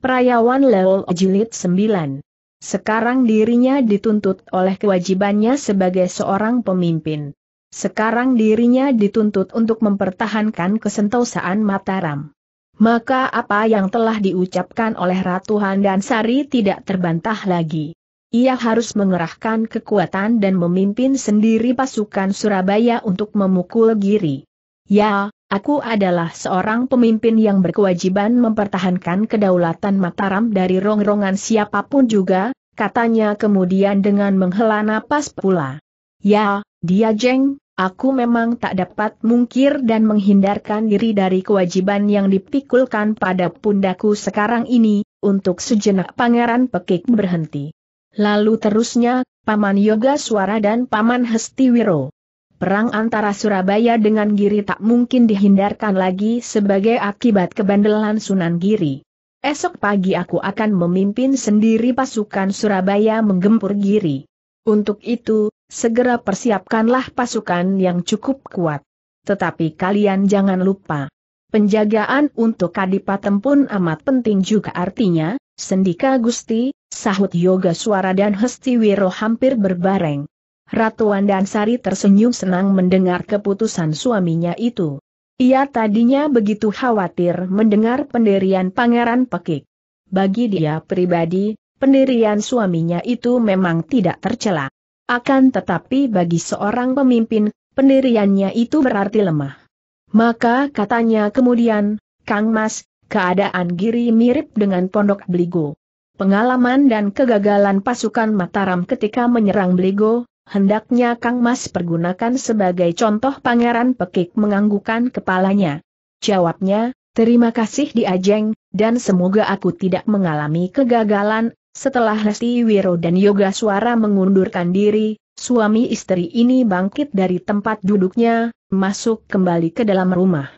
Perayawan Leo Jilid 9. Sekarang dirinya dituntut oleh kewajibannya sebagai seorang pemimpin. Sekarang dirinya dituntut untuk mempertahankan kesentosaan Mataram. Maka apa yang telah diucapkan oleh Ratu Handan Sari tidak terbantah lagi. Ia harus mengerahkan kekuatan dan memimpin sendiri pasukan Surabaya untuk memukul giri. Ya, Aku adalah seorang pemimpin yang berkewajiban mempertahankan kedaulatan Mataram dari rongrongan siapapun juga, katanya kemudian dengan menghela napas pula. Ya, dia jeng, aku memang tak dapat mungkir dan menghindarkan diri dari kewajiban yang dipikulkan pada pundaku sekarang ini, untuk sejenak pangeran pekik berhenti. Lalu terusnya, Paman Yoga Suara dan Paman Hestiwiro perang antara Surabaya dengan Giri tak mungkin dihindarkan lagi sebagai akibat kebandelan Sunan Giri. Esok pagi aku akan memimpin sendiri pasukan Surabaya menggempur Giri. Untuk itu, segera persiapkanlah pasukan yang cukup kuat. Tetapi kalian jangan lupa, penjagaan untuk Kadipaten pun amat penting juga artinya, Sendika Gusti, sahut Yoga Suara dan Hesti Wiro hampir berbareng. Ratu Andansari tersenyum senang mendengar keputusan suaminya itu. Ia tadinya begitu khawatir mendengar pendirian Pangeran Pekik. Bagi dia pribadi, pendirian suaminya itu memang tidak tercela. Akan tetapi bagi seorang pemimpin, pendiriannya itu berarti lemah. Maka katanya kemudian, Kang Mas, keadaan Giri mirip dengan Pondok Bligo. Pengalaman dan kegagalan pasukan Mataram ketika menyerang Bligo, hendaknya Kang Mas pergunakan sebagai contoh Pangeran Pekik menganggukan kepalanya. Jawabnya, terima kasih diajeng, dan semoga aku tidak mengalami kegagalan, setelah Lesti Wiro dan Yoga Suara mengundurkan diri, suami istri ini bangkit dari tempat duduknya, masuk kembali ke dalam rumah.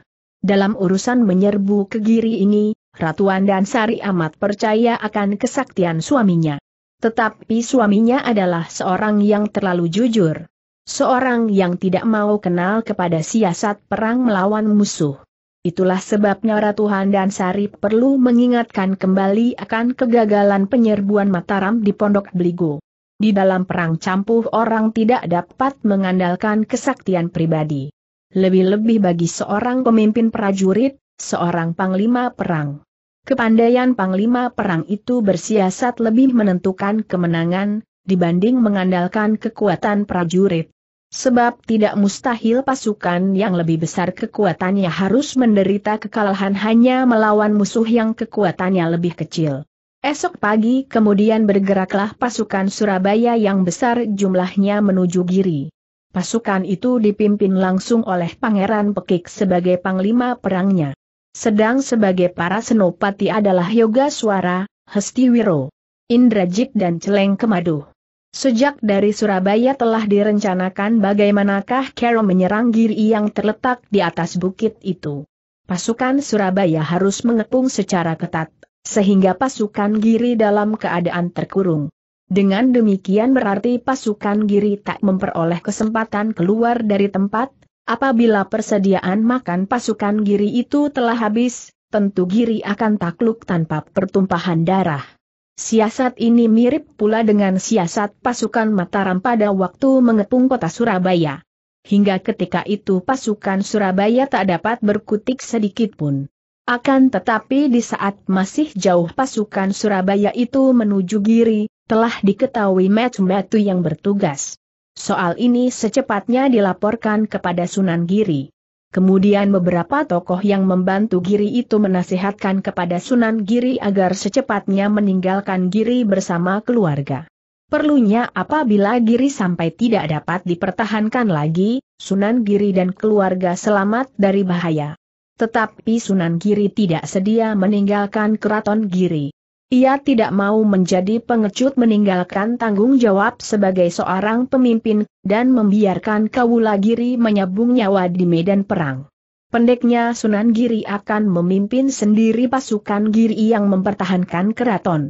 Dalam urusan menyerbu kegiri ini, Ratuan dan Sari amat percaya akan kesaktian suaminya. Tetapi suaminya adalah seorang yang terlalu jujur. Seorang yang tidak mau kenal kepada siasat perang melawan musuh. Itulah sebabnya Ratu Handan Sari perlu mengingatkan kembali akan kegagalan penyerbuan Mataram di Pondok Beligo. Di dalam perang campuh orang tidak dapat mengandalkan kesaktian pribadi. Lebih-lebih bagi seorang pemimpin prajurit, seorang panglima perang. Kepandaian Panglima Perang itu bersiasat lebih menentukan kemenangan, dibanding mengandalkan kekuatan prajurit. Sebab tidak mustahil pasukan yang lebih besar kekuatannya harus menderita kekalahan hanya melawan musuh yang kekuatannya lebih kecil. Esok pagi kemudian bergeraklah pasukan Surabaya yang besar jumlahnya menuju Giri. Pasukan itu dipimpin langsung oleh Pangeran Pekik sebagai panglima perangnya. Sedang sebagai para senopati adalah Yoga Suara, Hesti Wiro, Indrajit dan Celeng Kemadu. Sejak dari Surabaya telah direncanakan bagaimanakah Kero menyerang Giri yang terletak di atas bukit itu. Pasukan Surabaya harus mengepung secara ketat, sehingga pasukan Giri dalam keadaan terkurung. Dengan demikian berarti pasukan Giri tak memperoleh kesempatan keluar dari tempat, Apabila persediaan makan pasukan Giri itu telah habis, tentu Giri akan takluk tanpa pertumpahan darah. Siasat ini mirip pula dengan siasat pasukan Mataram pada waktu mengepung kota Surabaya. Hingga ketika itu pasukan Surabaya tak dapat berkutik sedikit pun. Akan tetapi di saat masih jauh pasukan Surabaya itu menuju Giri, telah diketahui metu-metu yang bertugas. Soal ini secepatnya dilaporkan kepada Sunan Giri. Kemudian beberapa tokoh yang membantu Giri itu menasihatkan kepada Sunan Giri agar secepatnya meninggalkan Giri bersama keluarga. Perlunya apabila Giri sampai tidak dapat dipertahankan lagi, Sunan Giri dan keluarga selamat dari bahaya. Tetapi Sunan Giri tidak sedia meninggalkan keraton Giri. Ia tidak mau menjadi pengecut meninggalkan tanggung jawab sebagai seorang pemimpin, dan membiarkan Kawula Giri menyabung nyawa di medan perang. Pendeknya Sunan Giri akan memimpin sendiri pasukan Giri yang mempertahankan keraton.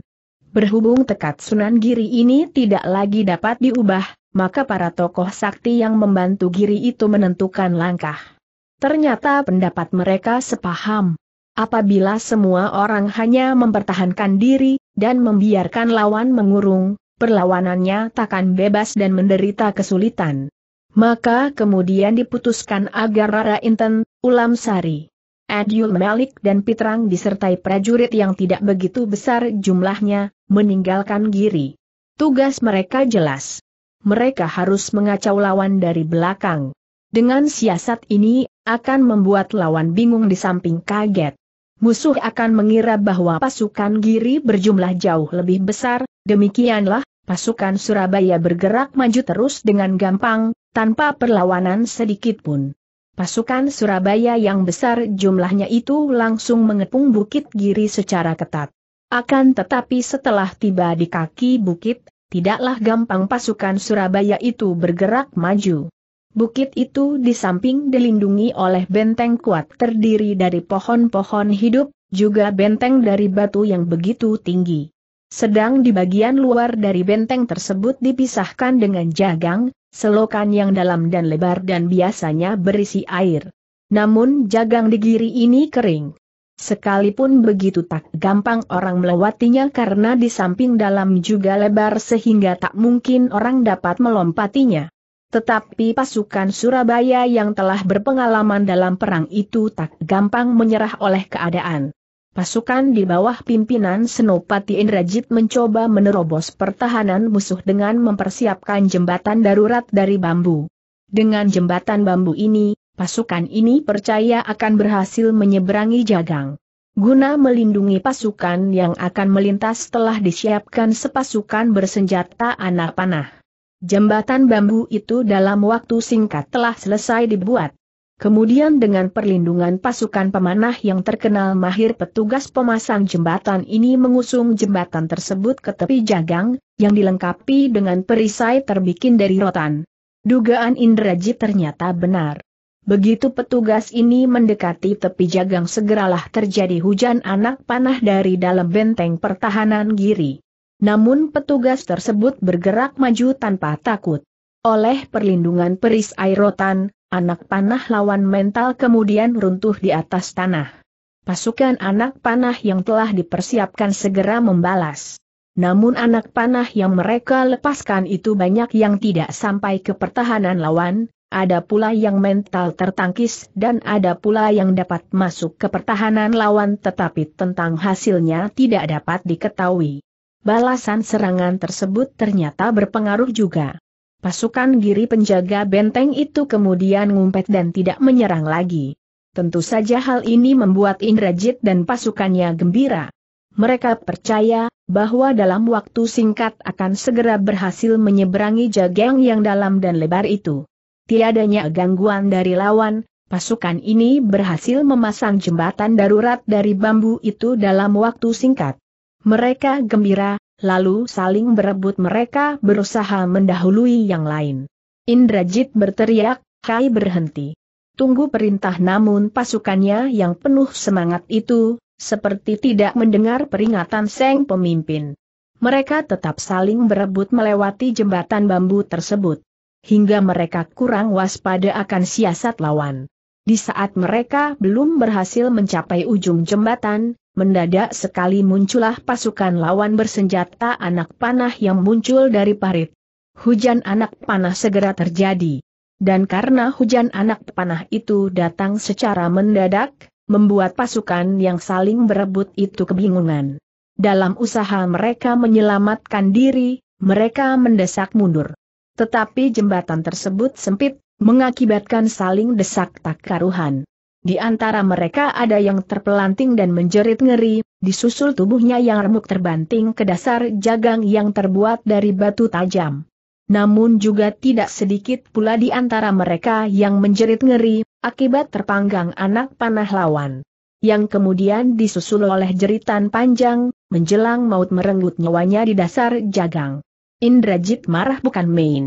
Berhubung tekad Sunan Giri ini tidak lagi dapat diubah, maka para tokoh sakti yang membantu Giri itu menentukan langkah. Ternyata pendapat mereka sepaham, Apabila semua orang hanya mempertahankan diri, dan membiarkan lawan mengurung, perlawanannya takkan bebas dan menderita kesulitan. Maka kemudian diputuskan agar Rara Inten, Ulam Sari, Adyul Malik dan Pitrang disertai prajurit yang tidak begitu besar jumlahnya, meninggalkan Giri. Tugas mereka jelas. Mereka harus mengacau lawan dari belakang. Dengan siasat ini, akan membuat lawan bingung di samping kaget musuh akan mengira bahwa pasukan Giri berjumlah jauh lebih besar, demikianlah, pasukan Surabaya bergerak maju terus dengan gampang, tanpa perlawanan sedikit pun. Pasukan Surabaya yang besar jumlahnya itu langsung mengepung Bukit Giri secara ketat. Akan tetapi setelah tiba di kaki bukit, tidaklah gampang pasukan Surabaya itu bergerak maju. Bukit itu di samping dilindungi oleh benteng kuat terdiri dari pohon-pohon hidup, juga benteng dari batu yang begitu tinggi. Sedang di bagian luar dari benteng tersebut dipisahkan dengan jagang, selokan yang dalam dan lebar dan biasanya berisi air. Namun jagang di giri ini kering. Sekalipun begitu tak gampang orang melewatinya karena di samping dalam juga lebar sehingga tak mungkin orang dapat melompatinya. Tetapi pasukan Surabaya yang telah berpengalaman dalam perang itu tak gampang menyerah oleh keadaan. Pasukan di bawah pimpinan Senopati Indrajit mencoba menerobos pertahanan musuh dengan mempersiapkan jembatan darurat dari bambu. Dengan jembatan bambu ini, pasukan ini percaya akan berhasil menyeberangi jagang. Guna melindungi pasukan yang akan melintas telah disiapkan sepasukan bersenjata anak panah. Jembatan bambu itu dalam waktu singkat telah selesai dibuat. Kemudian dengan perlindungan pasukan pemanah yang terkenal mahir petugas pemasang jembatan ini mengusung jembatan tersebut ke tepi jagang, yang dilengkapi dengan perisai terbikin dari rotan. Dugaan Indrajit ternyata benar. Begitu petugas ini mendekati tepi jagang segeralah terjadi hujan anak panah dari dalam benteng pertahanan giri. Namun petugas tersebut bergerak maju tanpa takut. Oleh perlindungan peris airotan, anak panah lawan mental kemudian runtuh di atas tanah. Pasukan anak panah yang telah dipersiapkan segera membalas. Namun anak panah yang mereka lepaskan itu banyak yang tidak sampai ke pertahanan lawan, ada pula yang mental tertangkis dan ada pula yang dapat masuk ke pertahanan lawan tetapi tentang hasilnya tidak dapat diketahui balasan serangan tersebut ternyata berpengaruh juga. Pasukan giri penjaga benteng itu kemudian ngumpet dan tidak menyerang lagi. Tentu saja hal ini membuat Indrajit dan pasukannya gembira. Mereka percaya bahwa dalam waktu singkat akan segera berhasil menyeberangi jagang yang dalam dan lebar itu. Tiadanya gangguan dari lawan, pasukan ini berhasil memasang jembatan darurat dari bambu itu dalam waktu singkat. Mereka gembira, lalu saling berebut mereka berusaha mendahului yang lain. Indrajit berteriak, Kai berhenti. Tunggu perintah namun pasukannya yang penuh semangat itu, seperti tidak mendengar peringatan Seng pemimpin. Mereka tetap saling berebut melewati jembatan bambu tersebut. Hingga mereka kurang waspada akan siasat lawan. Di saat mereka belum berhasil mencapai ujung jembatan, Mendadak sekali muncullah pasukan lawan bersenjata anak panah yang muncul dari parit. Hujan anak panah segera terjadi. Dan karena hujan anak panah itu datang secara mendadak, membuat pasukan yang saling berebut itu kebingungan. Dalam usaha mereka menyelamatkan diri, mereka mendesak mundur. Tetapi jembatan tersebut sempit, mengakibatkan saling desak tak karuhan. Di antara mereka ada yang terpelanting dan menjerit ngeri, disusul tubuhnya yang remuk terbanting ke dasar jagang yang terbuat dari batu tajam. Namun juga tidak sedikit pula di antara mereka yang menjerit ngeri, akibat terpanggang anak panah lawan. Yang kemudian disusul oleh jeritan panjang, menjelang maut merenggut nyawanya di dasar jagang. Indrajit marah bukan main.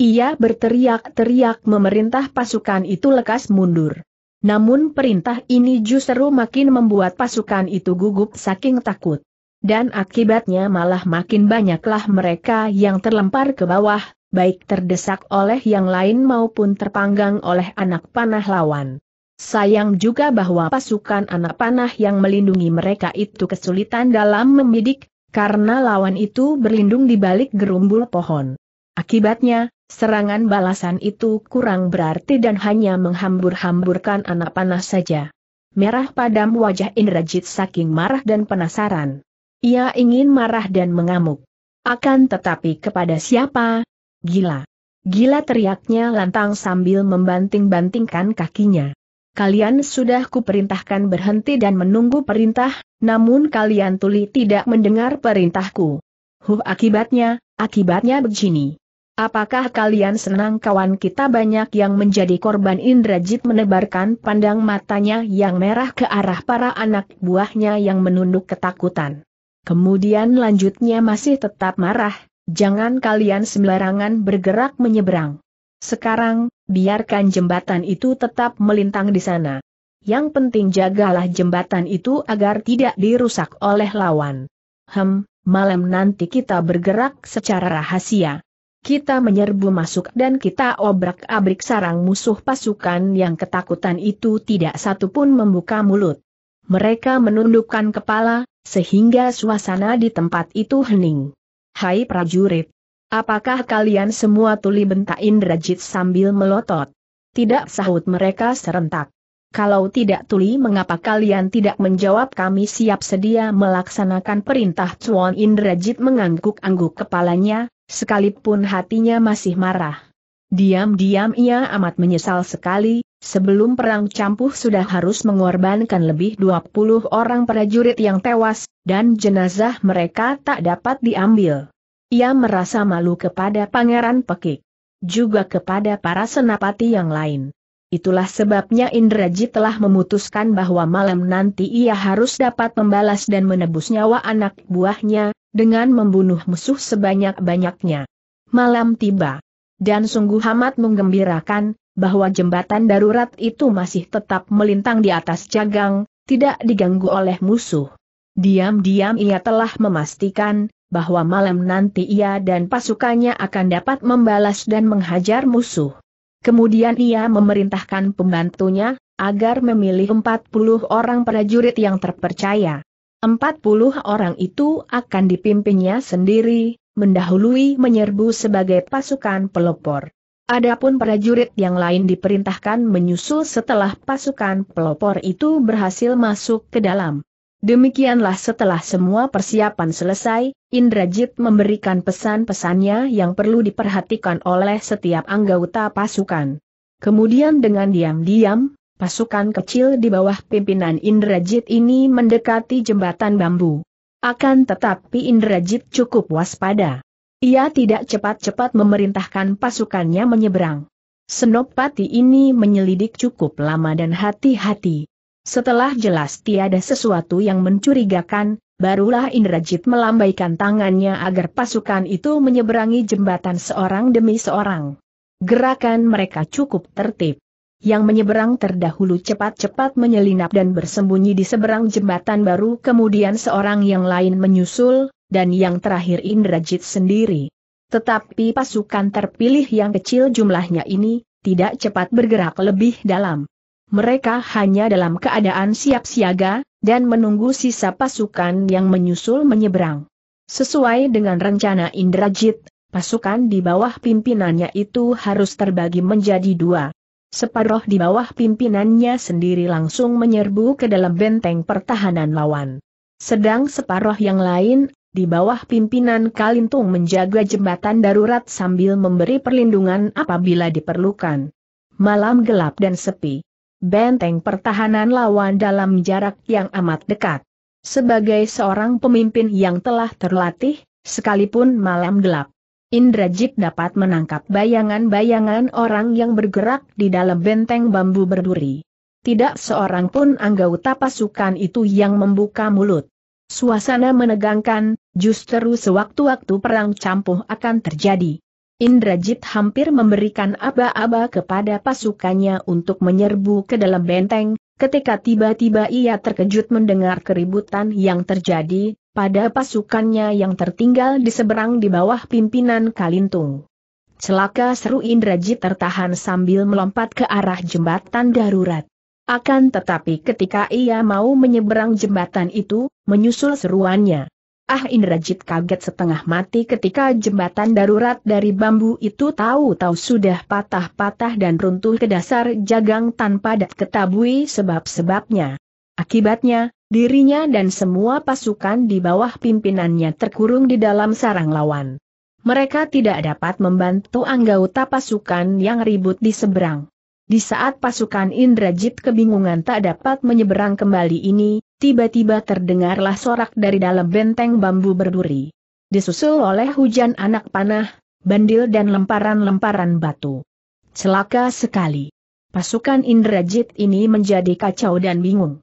Ia berteriak-teriak memerintah pasukan itu lekas mundur. Namun perintah ini justru makin membuat pasukan itu gugup saking takut. Dan akibatnya malah makin banyaklah mereka yang terlempar ke bawah, baik terdesak oleh yang lain maupun terpanggang oleh anak panah lawan. Sayang juga bahwa pasukan anak panah yang melindungi mereka itu kesulitan dalam membidik, karena lawan itu berlindung di balik gerumbul pohon. Akibatnya, Serangan balasan itu kurang berarti dan hanya menghambur-hamburkan anak panah saja. Merah padam wajah Indrajit saking marah dan penasaran. Ia ingin marah dan mengamuk. Akan tetapi kepada siapa? Gila. Gila teriaknya lantang sambil membanting-bantingkan kakinya. Kalian sudah kuperintahkan berhenti dan menunggu perintah, namun kalian tuli tidak mendengar perintahku. Huh akibatnya, akibatnya begini. Apakah kalian senang kawan kita banyak yang menjadi korban Indrajit menebarkan pandang matanya yang merah ke arah para anak buahnya yang menunduk ketakutan. Kemudian lanjutnya masih tetap marah, jangan kalian sembarangan bergerak menyeberang. Sekarang, biarkan jembatan itu tetap melintang di sana. Yang penting jagalah jembatan itu agar tidak dirusak oleh lawan. Hem, malam nanti kita bergerak secara rahasia kita menyerbu masuk dan kita obrak-abrik sarang musuh pasukan yang ketakutan itu tidak satu pun membuka mulut. Mereka menundukkan kepala, sehingga suasana di tempat itu hening. Hai prajurit! Apakah kalian semua tuli bentak Indrajit sambil melotot? Tidak sahut mereka serentak. Kalau tidak tuli mengapa kalian tidak menjawab kami siap sedia melaksanakan perintah Tuan Indrajit mengangguk-angguk kepalanya, sekalipun hatinya masih marah. Diam-diam ia amat menyesal sekali, sebelum perang campuh sudah harus mengorbankan lebih 20 orang prajurit yang tewas, dan jenazah mereka tak dapat diambil. Ia merasa malu kepada Pangeran Pekik, juga kepada para senapati yang lain. Itulah sebabnya Indrajit telah memutuskan bahwa malam nanti ia harus dapat membalas dan menebus nyawa anak buahnya, dengan membunuh musuh sebanyak-banyaknya. Malam tiba. Dan sungguh amat menggembirakan, bahwa jembatan darurat itu masih tetap melintang di atas jagang, tidak diganggu oleh musuh. Diam-diam ia telah memastikan, bahwa malam nanti ia dan pasukannya akan dapat membalas dan menghajar musuh. Kemudian ia memerintahkan pembantunya, agar memilih 40 orang prajurit yang terpercaya. Empat puluh orang itu akan dipimpinnya sendiri, mendahului menyerbu sebagai pasukan pelopor. Adapun prajurit yang lain diperintahkan menyusul setelah pasukan pelopor itu berhasil masuk ke dalam. Demikianlah setelah semua persiapan selesai, Indrajit memberikan pesan-pesannya yang perlu diperhatikan oleh setiap anggota pasukan. Kemudian dengan diam-diam, pasukan kecil di bawah pimpinan Indrajit ini mendekati jembatan bambu. Akan tetapi Indrajit cukup waspada. Ia tidak cepat-cepat memerintahkan pasukannya menyeberang. Senopati ini menyelidik cukup lama dan hati-hati. Setelah jelas tiada sesuatu yang mencurigakan, barulah Indrajit melambaikan tangannya agar pasukan itu menyeberangi jembatan seorang demi seorang. Gerakan mereka cukup tertib yang menyeberang terdahulu cepat-cepat menyelinap dan bersembunyi di seberang jembatan baru kemudian seorang yang lain menyusul, dan yang terakhir Indrajit sendiri. Tetapi pasukan terpilih yang kecil jumlahnya ini, tidak cepat bergerak lebih dalam. Mereka hanya dalam keadaan siap siaga, dan menunggu sisa pasukan yang menyusul menyeberang. Sesuai dengan rencana Indrajit, pasukan di bawah pimpinannya itu harus terbagi menjadi dua. Separoh di bawah pimpinannya sendiri langsung menyerbu ke dalam benteng pertahanan lawan. Sedang separoh yang lain, di bawah pimpinan Kalintung menjaga jembatan darurat sambil memberi perlindungan apabila diperlukan. Malam gelap dan sepi. Benteng pertahanan lawan dalam jarak yang amat dekat. Sebagai seorang pemimpin yang telah terlatih, sekalipun malam gelap, Indrajit dapat menangkap bayangan-bayangan orang yang bergerak di dalam benteng bambu berduri. Tidak seorang pun anggota pasukan itu yang membuka mulut. Suasana menegangkan, justru sewaktu-waktu perang campuh akan terjadi. Indrajit hampir memberikan aba-aba kepada pasukannya untuk menyerbu ke dalam benteng, ketika tiba-tiba ia terkejut mendengar keributan yang terjadi, pada pasukannya yang tertinggal di seberang di bawah pimpinan Kalintung. Celaka seru Indrajit tertahan sambil melompat ke arah jembatan darurat. Akan tetapi ketika ia mau menyeberang jembatan itu, menyusul seruannya. Ah Indrajit kaget setengah mati ketika jembatan darurat dari bambu itu tahu-tahu sudah patah-patah dan runtuh ke dasar jagang tanpa dat ketabui sebab-sebabnya. Akibatnya, dirinya dan semua pasukan di bawah pimpinannya terkurung di dalam sarang lawan. Mereka tidak dapat membantu anggota pasukan yang ribut di seberang. Di saat pasukan Indrajit kebingungan tak dapat menyeberang kembali ini, tiba-tiba terdengarlah sorak dari dalam benteng bambu berduri. Disusul oleh hujan anak panah, bandil dan lemparan-lemparan batu. Celaka sekali. Pasukan Indrajit ini menjadi kacau dan bingung.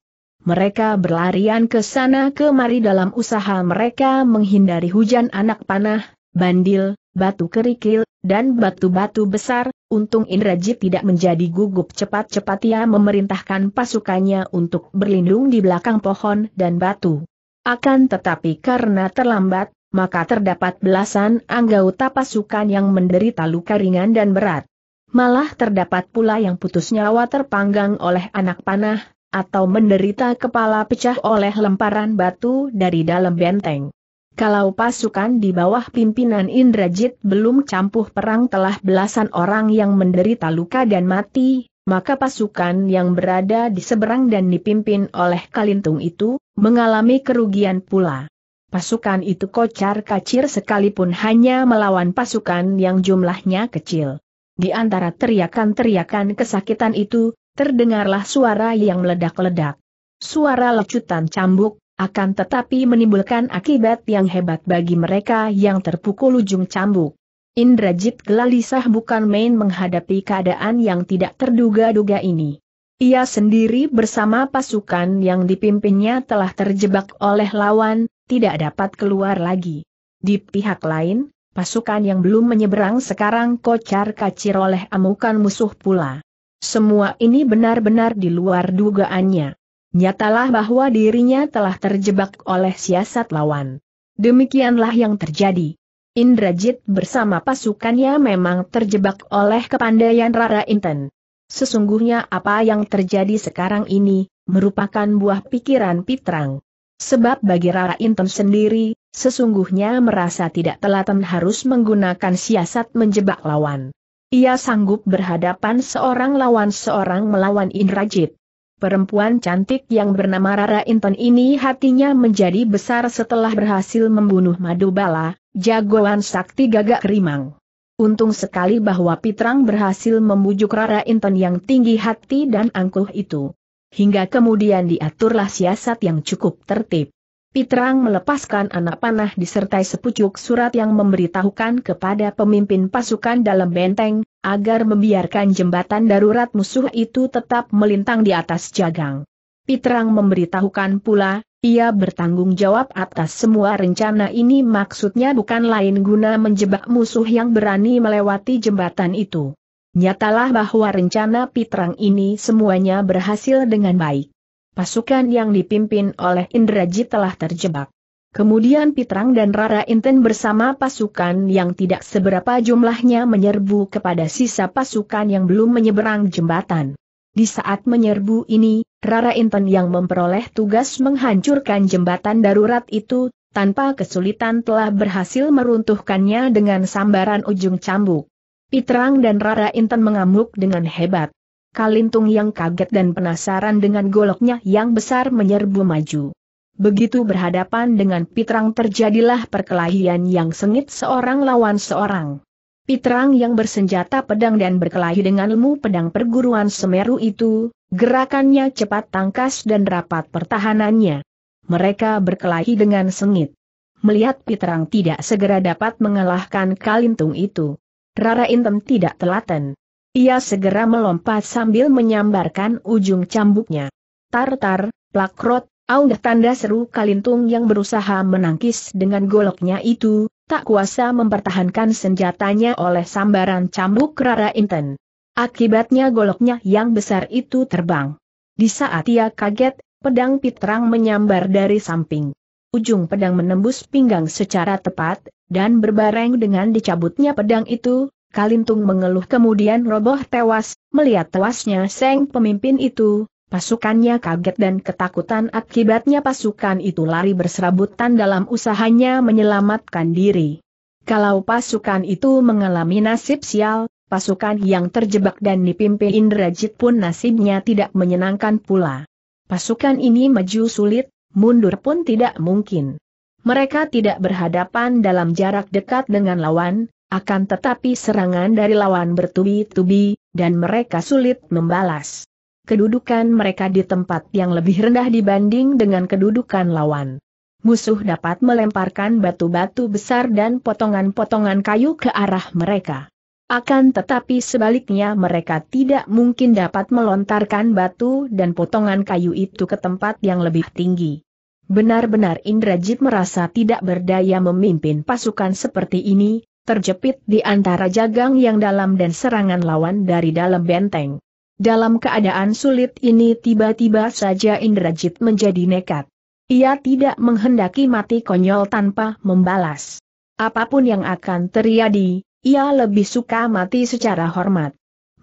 Mereka berlarian ke sana kemari dalam usaha mereka menghindari hujan anak panah, bandil, batu kerikil, dan batu-batu besar, untung Indrajit tidak menjadi gugup cepat-cepat ia memerintahkan pasukannya untuk berlindung di belakang pohon dan batu. Akan tetapi karena terlambat, maka terdapat belasan anggota pasukan yang menderita luka ringan dan berat. Malah terdapat pula yang putus nyawa terpanggang oleh anak panah, atau menderita kepala pecah oleh lemparan batu dari dalam benteng. Kalau pasukan di bawah pimpinan Indrajit belum campuh perang telah belasan orang yang menderita luka dan mati, maka pasukan yang berada di seberang dan dipimpin oleh Kalintung itu, mengalami kerugian pula. Pasukan itu kocar kacir sekalipun hanya melawan pasukan yang jumlahnya kecil. Di antara teriakan-teriakan kesakitan itu, terdengarlah suara yang meledak-ledak. Suara lecutan cambuk, akan tetapi menimbulkan akibat yang hebat bagi mereka yang terpukul ujung cambuk. Indrajit gelalisah bukan main menghadapi keadaan yang tidak terduga-duga ini. Ia sendiri bersama pasukan yang dipimpinnya telah terjebak oleh lawan, tidak dapat keluar lagi. Di pihak lain, pasukan yang belum menyeberang sekarang kocar kacir oleh amukan musuh pula. Semua ini benar-benar di luar dugaannya. Nyatalah bahwa dirinya telah terjebak oleh siasat lawan. Demikianlah yang terjadi. Indrajit bersama pasukannya memang terjebak oleh kepandaian Rara Inten. Sesungguhnya apa yang terjadi sekarang ini, merupakan buah pikiran Pitrang. Sebab bagi Rara Inten sendiri, sesungguhnya merasa tidak telaten harus menggunakan siasat menjebak lawan. Ia sanggup berhadapan seorang lawan seorang melawan Indrajit. Perempuan cantik yang bernama Rara Inton ini hatinya menjadi besar setelah berhasil membunuh Madubala, jagoan sakti gagak rimang. Untung sekali bahwa Pitrang berhasil membujuk Rara Inton yang tinggi hati dan angkuh itu. Hingga kemudian diaturlah siasat yang cukup tertib. Pitrang melepaskan anak panah disertai sepucuk surat yang memberitahukan kepada pemimpin pasukan dalam benteng, agar membiarkan jembatan darurat musuh itu tetap melintang di atas jagang. Pitrang memberitahukan pula, ia bertanggung jawab atas semua rencana ini maksudnya bukan lain guna menjebak musuh yang berani melewati jembatan itu. Nyatalah bahwa rencana Pitrang ini semuanya berhasil dengan baik pasukan yang dipimpin oleh Indraji telah terjebak. Kemudian Pitrang dan Rara Inten bersama pasukan yang tidak seberapa jumlahnya menyerbu kepada sisa pasukan yang belum menyeberang jembatan. Di saat menyerbu ini, Rara Inten yang memperoleh tugas menghancurkan jembatan darurat itu, tanpa kesulitan telah berhasil meruntuhkannya dengan sambaran ujung cambuk. Pitrang dan Rara Inten mengamuk dengan hebat. Kalintung yang kaget dan penasaran dengan goloknya yang besar menyerbu maju. Begitu berhadapan dengan Pitrang terjadilah perkelahian yang sengit seorang lawan seorang. Pitrang yang bersenjata pedang dan berkelahi dengan ilmu pedang perguruan Semeru itu, gerakannya cepat tangkas dan rapat pertahanannya. Mereka berkelahi dengan sengit. Melihat Pitrang tidak segera dapat mengalahkan Kalintung itu. Rara Intem tidak telaten. Ia segera melompat sambil menyambarkan ujung cambuknya. Tartar, plakrot, auh tanda seru Kalintung yang berusaha menangkis dengan goloknya itu, tak kuasa mempertahankan senjatanya oleh sambaran cambuk Rara Inten. Akibatnya goloknya yang besar itu terbang. Di saat ia kaget, pedang Pitrang menyambar dari samping. Ujung pedang menembus pinggang secara tepat, dan berbareng dengan dicabutnya pedang itu, Kalintung mengeluh kemudian roboh tewas, melihat tewasnya Seng pemimpin itu, pasukannya kaget dan ketakutan akibatnya pasukan itu lari berserabutan dalam usahanya menyelamatkan diri. Kalau pasukan itu mengalami nasib sial, pasukan yang terjebak dan dipimpin Indrajit pun nasibnya tidak menyenangkan pula. Pasukan ini maju sulit, mundur pun tidak mungkin. Mereka tidak berhadapan dalam jarak dekat dengan lawan, akan tetapi serangan dari lawan bertubi-tubi, dan mereka sulit membalas. Kedudukan mereka di tempat yang lebih rendah dibanding dengan kedudukan lawan. Musuh dapat melemparkan batu-batu besar dan potongan-potongan kayu ke arah mereka. Akan tetapi sebaliknya mereka tidak mungkin dapat melontarkan batu dan potongan kayu itu ke tempat yang lebih tinggi. Benar-benar Indrajit merasa tidak berdaya memimpin pasukan seperti ini, terjepit di antara jagang yang dalam dan serangan lawan dari dalam benteng. Dalam keadaan sulit ini tiba-tiba saja Indrajit menjadi nekat. Ia tidak menghendaki mati konyol tanpa membalas. Apapun yang akan terjadi, ia lebih suka mati secara hormat.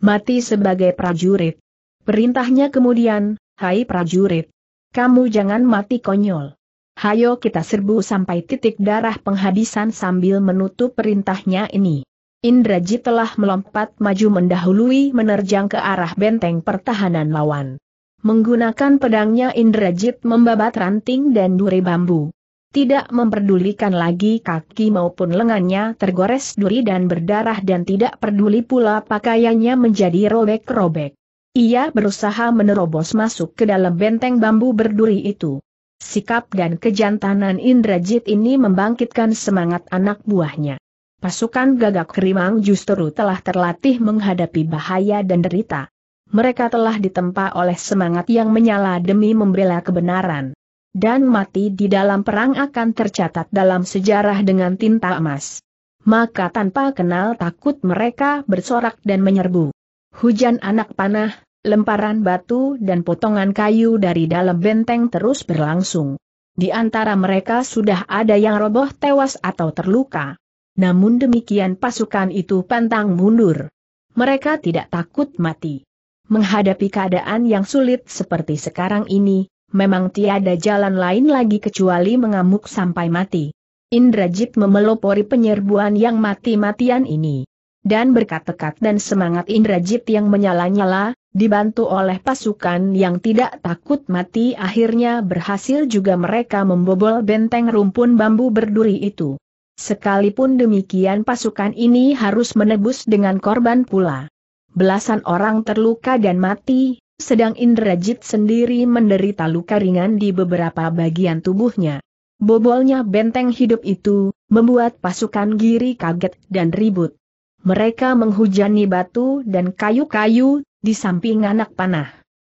Mati sebagai prajurit. Perintahnya kemudian, hai prajurit, kamu jangan mati konyol hayo kita serbu sampai titik darah penghabisan sambil menutup perintahnya ini. Indrajit telah melompat maju mendahului menerjang ke arah benteng pertahanan lawan. Menggunakan pedangnya Indrajit membabat ranting dan duri bambu. Tidak memperdulikan lagi kaki maupun lengannya tergores duri dan berdarah dan tidak peduli pula pakaiannya menjadi robek-robek. Ia berusaha menerobos masuk ke dalam benteng bambu berduri itu. Sikap dan kejantanan Indrajit ini membangkitkan semangat anak buahnya. Pasukan gagak kerimang justru telah terlatih menghadapi bahaya dan derita. Mereka telah ditempa oleh semangat yang menyala demi membela kebenaran. Dan mati di dalam perang akan tercatat dalam sejarah dengan tinta emas. Maka tanpa kenal takut mereka bersorak dan menyerbu. Hujan anak panah, Lemparan batu dan potongan kayu dari dalam benteng terus berlangsung. Di antara mereka sudah ada yang roboh tewas atau terluka. Namun demikian pasukan itu pantang mundur. Mereka tidak takut mati. Menghadapi keadaan yang sulit seperti sekarang ini, memang tiada jalan lain lagi kecuali mengamuk sampai mati. Indrajit memelopori penyerbuan yang mati-matian ini. Dan berkat tekad dan semangat Indrajit yang menyala-nyala, dibantu oleh pasukan yang tidak takut mati akhirnya berhasil juga mereka membobol benteng rumpun bambu berduri itu. Sekalipun demikian pasukan ini harus menebus dengan korban pula. Belasan orang terluka dan mati, sedang Indrajit sendiri menderita luka ringan di beberapa bagian tubuhnya. Bobolnya benteng hidup itu, membuat pasukan giri kaget dan ribut. Mereka menghujani batu dan kayu-kayu, di samping anak panah.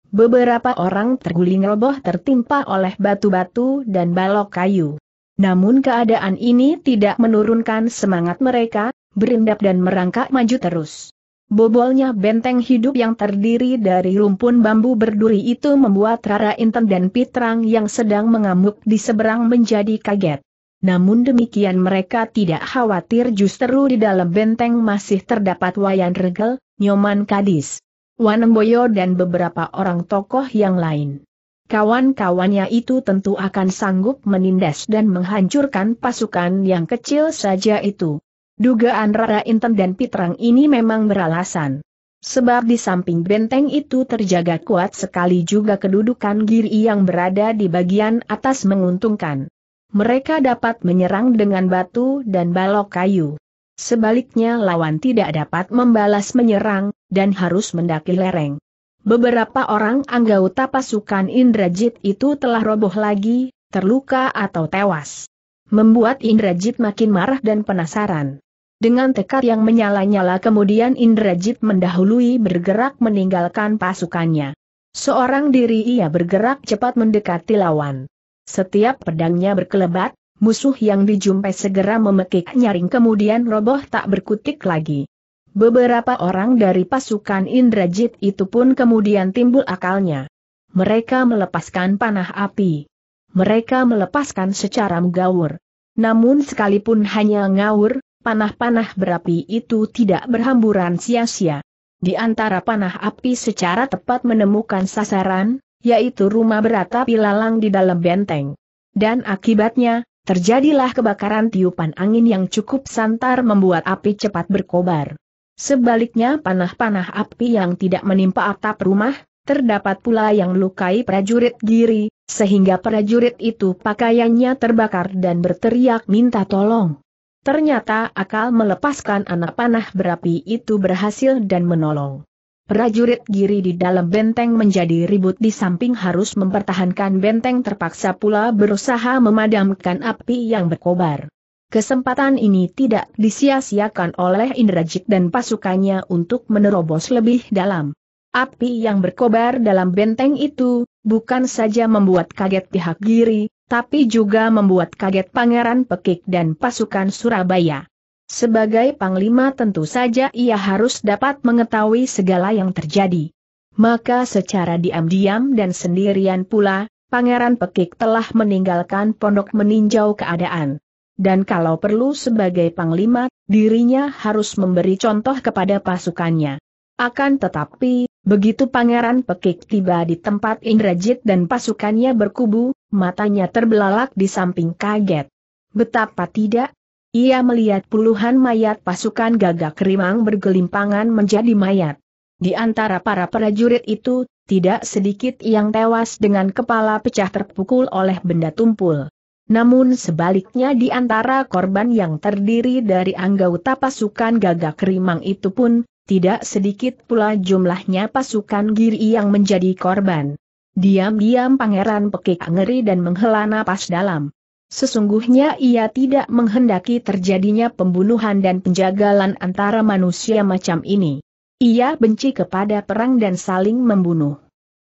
Beberapa orang terguling roboh tertimpa oleh batu-batu dan balok kayu. Namun keadaan ini tidak menurunkan semangat mereka, berendap dan merangkak maju terus. Bobolnya benteng hidup yang terdiri dari rumpun bambu berduri itu membuat Rara Inten dan Pitrang yang sedang mengamuk di seberang menjadi kaget. Namun demikian mereka tidak khawatir justru di dalam benteng masih terdapat wayan regel, Nyoman Kadis. Wanemboyo dan beberapa orang tokoh yang lain. Kawan-kawannya itu tentu akan sanggup menindas dan menghancurkan pasukan yang kecil saja itu. Dugaan Rara Inten dan Pitrang ini memang beralasan. Sebab di samping benteng itu terjaga kuat sekali juga kedudukan Giri yang berada di bagian atas menguntungkan. Mereka dapat menyerang dengan batu dan balok kayu. Sebaliknya lawan tidak dapat membalas menyerang, dan harus mendaki lereng. Beberapa orang anggota pasukan Indrajit itu telah roboh lagi, terluka atau tewas. Membuat Indrajit makin marah dan penasaran. Dengan tekad yang menyala-nyala kemudian Indrajit mendahului bergerak meninggalkan pasukannya. Seorang diri ia bergerak cepat mendekati lawan. Setiap pedangnya berkelebat, musuh yang dijumpai segera memekik nyaring kemudian roboh tak berkutik lagi. Beberapa orang dari pasukan Indrajit itu pun kemudian timbul akalnya. Mereka melepaskan panah api. Mereka melepaskan secara mengawur. Namun sekalipun hanya ngawur, panah-panah berapi itu tidak berhamburan sia-sia. Di antara panah api secara tepat menemukan sasaran, yaitu rumah beratapi lalang di dalam benteng. Dan akibatnya, terjadilah kebakaran tiupan angin yang cukup santar membuat api cepat berkobar. Sebaliknya panah-panah api yang tidak menimpa atap rumah, terdapat pula yang melukai prajurit giri, sehingga prajurit itu pakaiannya terbakar dan berteriak minta tolong. Ternyata akal melepaskan anak panah berapi itu berhasil dan menolong. Prajurit giri di dalam benteng menjadi ribut di samping harus mempertahankan benteng terpaksa pula berusaha memadamkan api yang berkobar. Kesempatan ini tidak disia-siakan oleh Indrajit dan pasukannya untuk menerobos lebih dalam. Api yang berkobar dalam benteng itu, bukan saja membuat kaget pihak Giri, tapi juga membuat kaget Pangeran Pekik dan pasukan Surabaya. Sebagai Panglima tentu saja ia harus dapat mengetahui segala yang terjadi. Maka secara diam-diam dan sendirian pula, Pangeran Pekik telah meninggalkan pondok meninjau keadaan dan kalau perlu sebagai panglima, dirinya harus memberi contoh kepada pasukannya. Akan tetapi, begitu Pangeran Pekik tiba di tempat Indrajit dan pasukannya berkubu, matanya terbelalak di samping kaget. Betapa tidak, ia melihat puluhan mayat pasukan gagak rimang bergelimpangan menjadi mayat. Di antara para prajurit itu, tidak sedikit yang tewas dengan kepala pecah terpukul oleh benda tumpul. Namun sebaliknya di antara korban yang terdiri dari anggota pasukan gagak rimang itu pun, tidak sedikit pula jumlahnya pasukan giri yang menjadi korban. Diam-diam pangeran pekik ngeri dan menghela napas dalam. Sesungguhnya ia tidak menghendaki terjadinya pembunuhan dan penjagalan antara manusia macam ini. Ia benci kepada perang dan saling membunuh.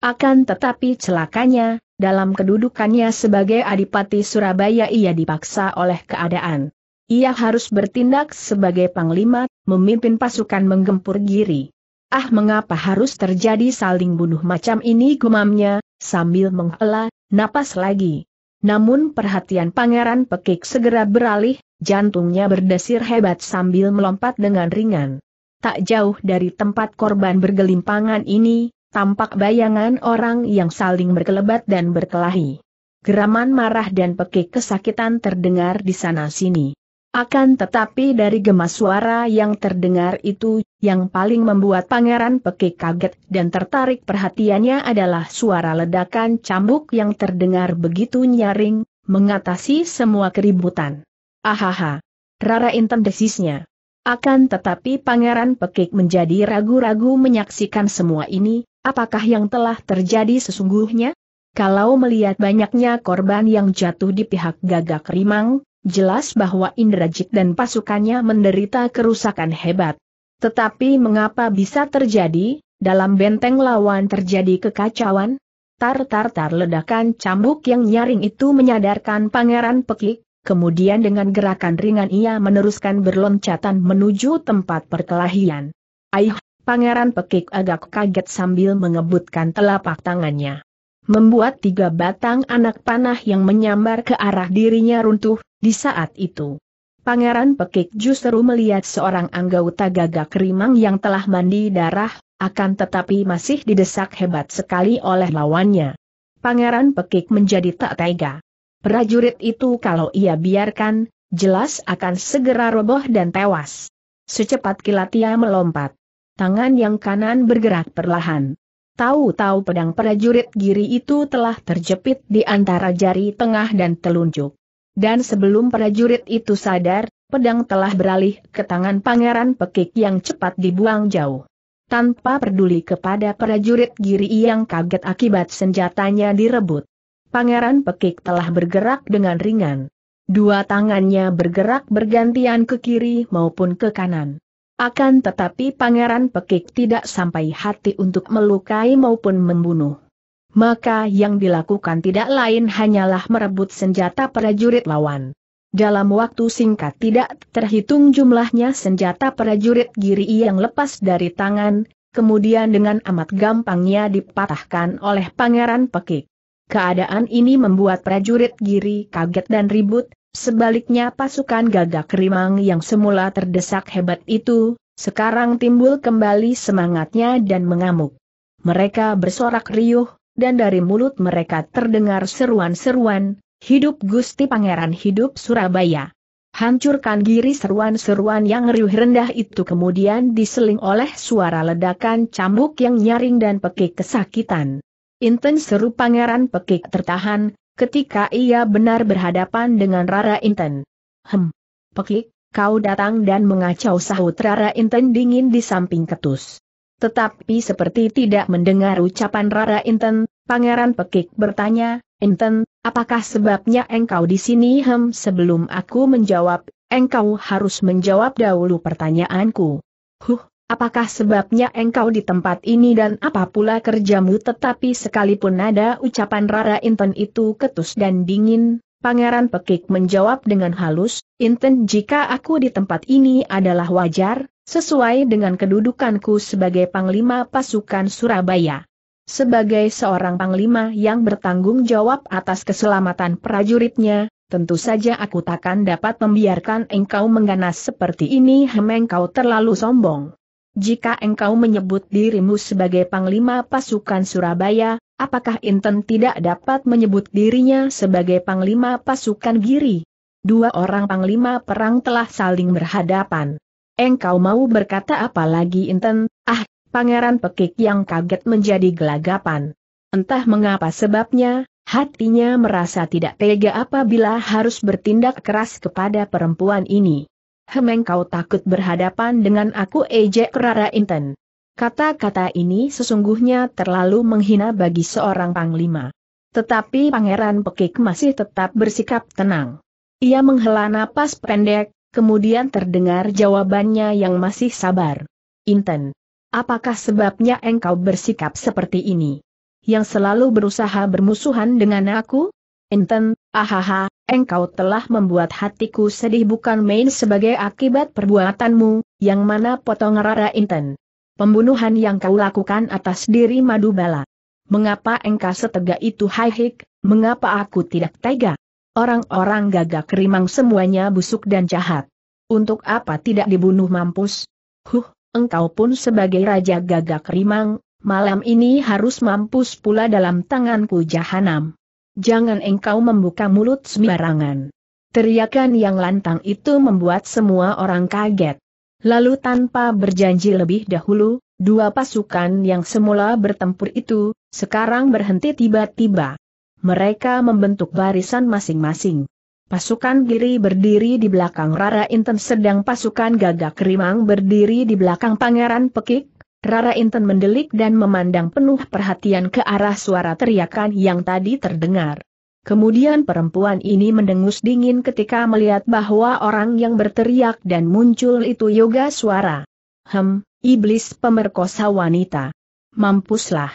Akan tetapi celakanya, dalam kedudukannya sebagai Adipati Surabaya ia dipaksa oleh keadaan. Ia harus bertindak sebagai panglima, memimpin pasukan menggempur giri. Ah mengapa harus terjadi saling bunuh macam ini gumamnya, sambil menghela, napas lagi. Namun perhatian pangeran pekik segera beralih, jantungnya berdesir hebat sambil melompat dengan ringan. Tak jauh dari tempat korban bergelimpangan ini, tampak bayangan orang yang saling berkelebat dan berkelahi. Geraman marah dan pekik kesakitan terdengar di sana-sini. Akan tetapi dari gemas suara yang terdengar itu, yang paling membuat pangeran pekik kaget dan tertarik perhatiannya adalah suara ledakan cambuk yang terdengar begitu nyaring, mengatasi semua keributan. Ahaha! Rara Intem desisnya. Akan tetapi Pangeran Pekik menjadi ragu-ragu menyaksikan semua ini, Apakah yang telah terjadi sesungguhnya? Kalau melihat banyaknya korban yang jatuh di pihak gagak rimang, jelas bahwa Indrajit dan pasukannya menderita kerusakan hebat. Tetapi mengapa bisa terjadi, dalam benteng lawan terjadi kekacauan? Tar-tar-tar ledakan cambuk yang nyaring itu menyadarkan pangeran pekik, kemudian dengan gerakan ringan ia meneruskan berloncatan menuju tempat perkelahian. Aih! Pangeran Pekik agak kaget sambil mengebutkan telapak tangannya. Membuat tiga batang anak panah yang menyambar ke arah dirinya runtuh, di saat itu. Pangeran Pekik justru melihat seorang anggota gagak rimang yang telah mandi darah, akan tetapi masih didesak hebat sekali oleh lawannya. Pangeran Pekik menjadi tak tega. Prajurit itu kalau ia biarkan, jelas akan segera roboh dan tewas. Secepat kilat ia melompat tangan yang kanan bergerak perlahan. Tahu-tahu pedang prajurit giri itu telah terjepit di antara jari tengah dan telunjuk. Dan sebelum prajurit itu sadar, pedang telah beralih ke tangan pangeran pekik yang cepat dibuang jauh. Tanpa peduli kepada prajurit giri yang kaget akibat senjatanya direbut. Pangeran Pekik telah bergerak dengan ringan. Dua tangannya bergerak bergantian ke kiri maupun ke kanan. Akan tetapi Pangeran Pekik tidak sampai hati untuk melukai maupun membunuh. Maka yang dilakukan tidak lain hanyalah merebut senjata prajurit lawan. Dalam waktu singkat tidak terhitung jumlahnya senjata prajurit Giri yang lepas dari tangan, kemudian dengan amat gampangnya dipatahkan oleh Pangeran Pekik. Keadaan ini membuat prajurit Giri kaget dan ribut, Sebaliknya pasukan gagak rimang yang semula terdesak hebat itu, sekarang timbul kembali semangatnya dan mengamuk. Mereka bersorak riuh, dan dari mulut mereka terdengar seruan-seruan, hidup Gusti Pangeran hidup Surabaya. Hancurkan giri seruan-seruan yang riuh rendah itu kemudian diseling oleh suara ledakan cambuk yang nyaring dan pekik kesakitan. Inten seru pangeran pekik tertahan, ketika ia benar berhadapan dengan Rara Inten. Hem, pekik, kau datang dan mengacau sahut Rara Inten dingin di samping ketus. Tetapi seperti tidak mendengar ucapan Rara Inten, Pangeran Pekik bertanya, Inten, apakah sebabnya engkau di sini hem sebelum aku menjawab, engkau harus menjawab dahulu pertanyaanku. Huh, Apakah sebabnya engkau di tempat ini dan apa pula kerjamu tetapi sekalipun nada ucapan Rara Inten itu ketus dan dingin, Pangeran Pekik menjawab dengan halus, Inten jika aku di tempat ini adalah wajar, sesuai dengan kedudukanku sebagai Panglima Pasukan Surabaya. Sebagai seorang Panglima yang bertanggung jawab atas keselamatan prajuritnya, Tentu saja aku takkan dapat membiarkan engkau mengganas seperti ini hem engkau terlalu sombong. Jika engkau menyebut dirimu sebagai Panglima Pasukan Surabaya, apakah Inten tidak dapat menyebut dirinya sebagai Panglima Pasukan Giri? Dua orang Panglima Perang telah saling berhadapan. Engkau mau berkata apa lagi Inten? Ah, Pangeran Pekik yang kaget menjadi gelagapan. Entah mengapa sebabnya, hatinya merasa tidak tega apabila harus bertindak keras kepada perempuan ini. Hemeng kau takut berhadapan dengan aku ejek Rara Inten. Kata-kata ini sesungguhnya terlalu menghina bagi seorang panglima. Tetapi Pangeran Pekik masih tetap bersikap tenang. Ia menghela napas pendek, kemudian terdengar jawabannya yang masih sabar. Inten, apakah sebabnya engkau bersikap seperti ini? Yang selalu berusaha bermusuhan dengan aku? Inten, ahaha, engkau telah membuat hatiku sedih bukan main sebagai akibat perbuatanmu, yang mana potong rara Inten. Pembunuhan yang kau lakukan atas diri Madubala. Mengapa engkau setega itu haihik, mengapa aku tidak tega? Orang-orang gagak rimang semuanya busuk dan jahat. Untuk apa tidak dibunuh mampus? Huh, engkau pun sebagai raja gagak rimang, malam ini harus mampus pula dalam tanganku jahanam jangan engkau membuka mulut sembarangan. Teriakan yang lantang itu membuat semua orang kaget. Lalu tanpa berjanji lebih dahulu, dua pasukan yang semula bertempur itu, sekarang berhenti tiba-tiba. Mereka membentuk barisan masing-masing. Pasukan Giri berdiri di belakang Rara Inten sedang pasukan Gagak Rimang berdiri di belakang Pangeran Pekik, Rara Inten mendelik dan memandang penuh perhatian ke arah suara teriakan yang tadi terdengar. Kemudian perempuan ini mendengus dingin ketika melihat bahwa orang yang berteriak dan muncul itu yoga suara. Hem, iblis pemerkosa wanita. Mampuslah.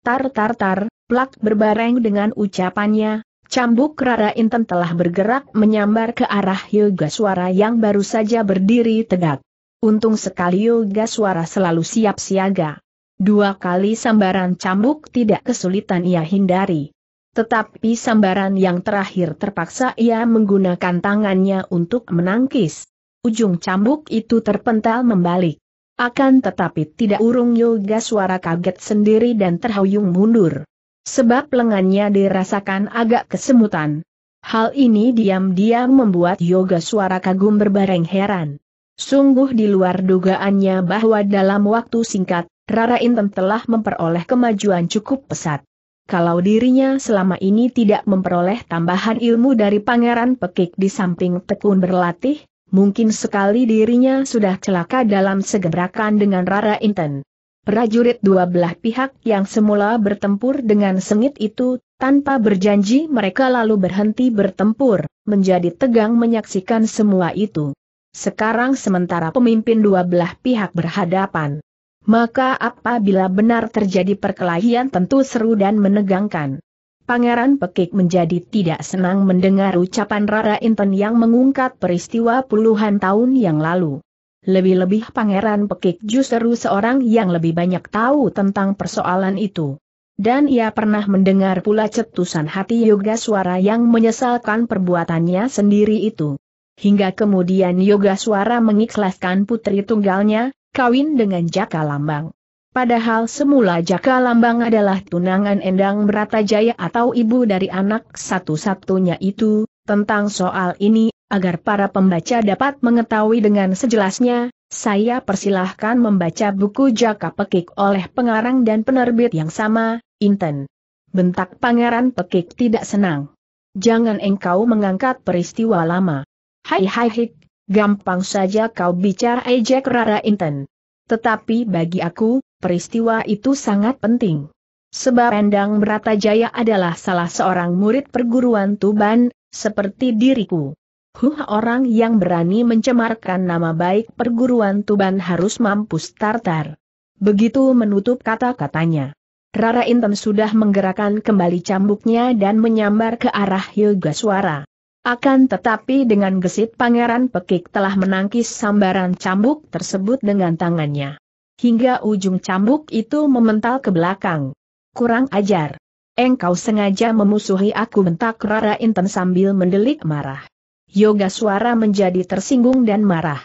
Tar tar tar, plak berbareng dengan ucapannya, cambuk Rara Inten telah bergerak menyambar ke arah yoga suara yang baru saja berdiri tegak. Untung sekali Yoga Suara selalu siap siaga. Dua kali sambaran cambuk tidak kesulitan ia hindari. Tetapi sambaran yang terakhir terpaksa ia menggunakan tangannya untuk menangkis. Ujung cambuk itu terpental membalik. Akan tetapi tidak urung Yoga Suara kaget sendiri dan terhuyung mundur. Sebab lengannya dirasakan agak kesemutan. Hal ini diam-diam membuat Yoga Suara kagum berbareng heran. Sungguh di luar dugaannya bahwa dalam waktu singkat, Rara Inten telah memperoleh kemajuan cukup pesat. Kalau dirinya selama ini tidak memperoleh tambahan ilmu dari Pangeran Pekik di samping tekun berlatih, mungkin sekali dirinya sudah celaka dalam segebrakan dengan Rara Inten. Prajurit dua belah pihak yang semula bertempur dengan sengit itu, tanpa berjanji mereka lalu berhenti bertempur, menjadi tegang menyaksikan semua itu. Sekarang sementara pemimpin dua belah pihak berhadapan. Maka apabila benar terjadi perkelahian tentu seru dan menegangkan. Pangeran Pekik menjadi tidak senang mendengar ucapan Rara Inten yang mengungkap peristiwa puluhan tahun yang lalu. Lebih-lebih Pangeran Pekik justru seorang yang lebih banyak tahu tentang persoalan itu. Dan ia pernah mendengar pula cetusan hati yoga suara yang menyesalkan perbuatannya sendiri itu. Hingga kemudian Yoga Suara mengikhlaskan putri tunggalnya, kawin dengan Jaka Lambang. Padahal semula Jaka Lambang adalah tunangan Endang Bratajaya atau ibu dari anak satu-satunya itu, tentang soal ini, agar para pembaca dapat mengetahui dengan sejelasnya, saya persilahkan membaca buku Jaka Pekik oleh pengarang dan penerbit yang sama, Inten. Bentak Pangeran Pekik tidak senang. Jangan engkau mengangkat peristiwa lama. Hai hai hai, gampang saja kau bicara ejek Rara Inten. Tetapi bagi aku, peristiwa itu sangat penting. Sebab Endang Bratajaya adalah salah seorang murid perguruan Tuban, seperti diriku. Huh orang yang berani mencemarkan nama baik perguruan Tuban harus mampus tartar. Begitu menutup kata-katanya. Rara Inten sudah menggerakkan kembali cambuknya dan menyambar ke arah Yoga Suara. Akan tetapi dengan gesit pangeran pekik telah menangkis sambaran cambuk tersebut dengan tangannya. Hingga ujung cambuk itu memental ke belakang. Kurang ajar. Engkau sengaja memusuhi aku bentak Rara Inten sambil mendelik marah. Yoga suara menjadi tersinggung dan marah.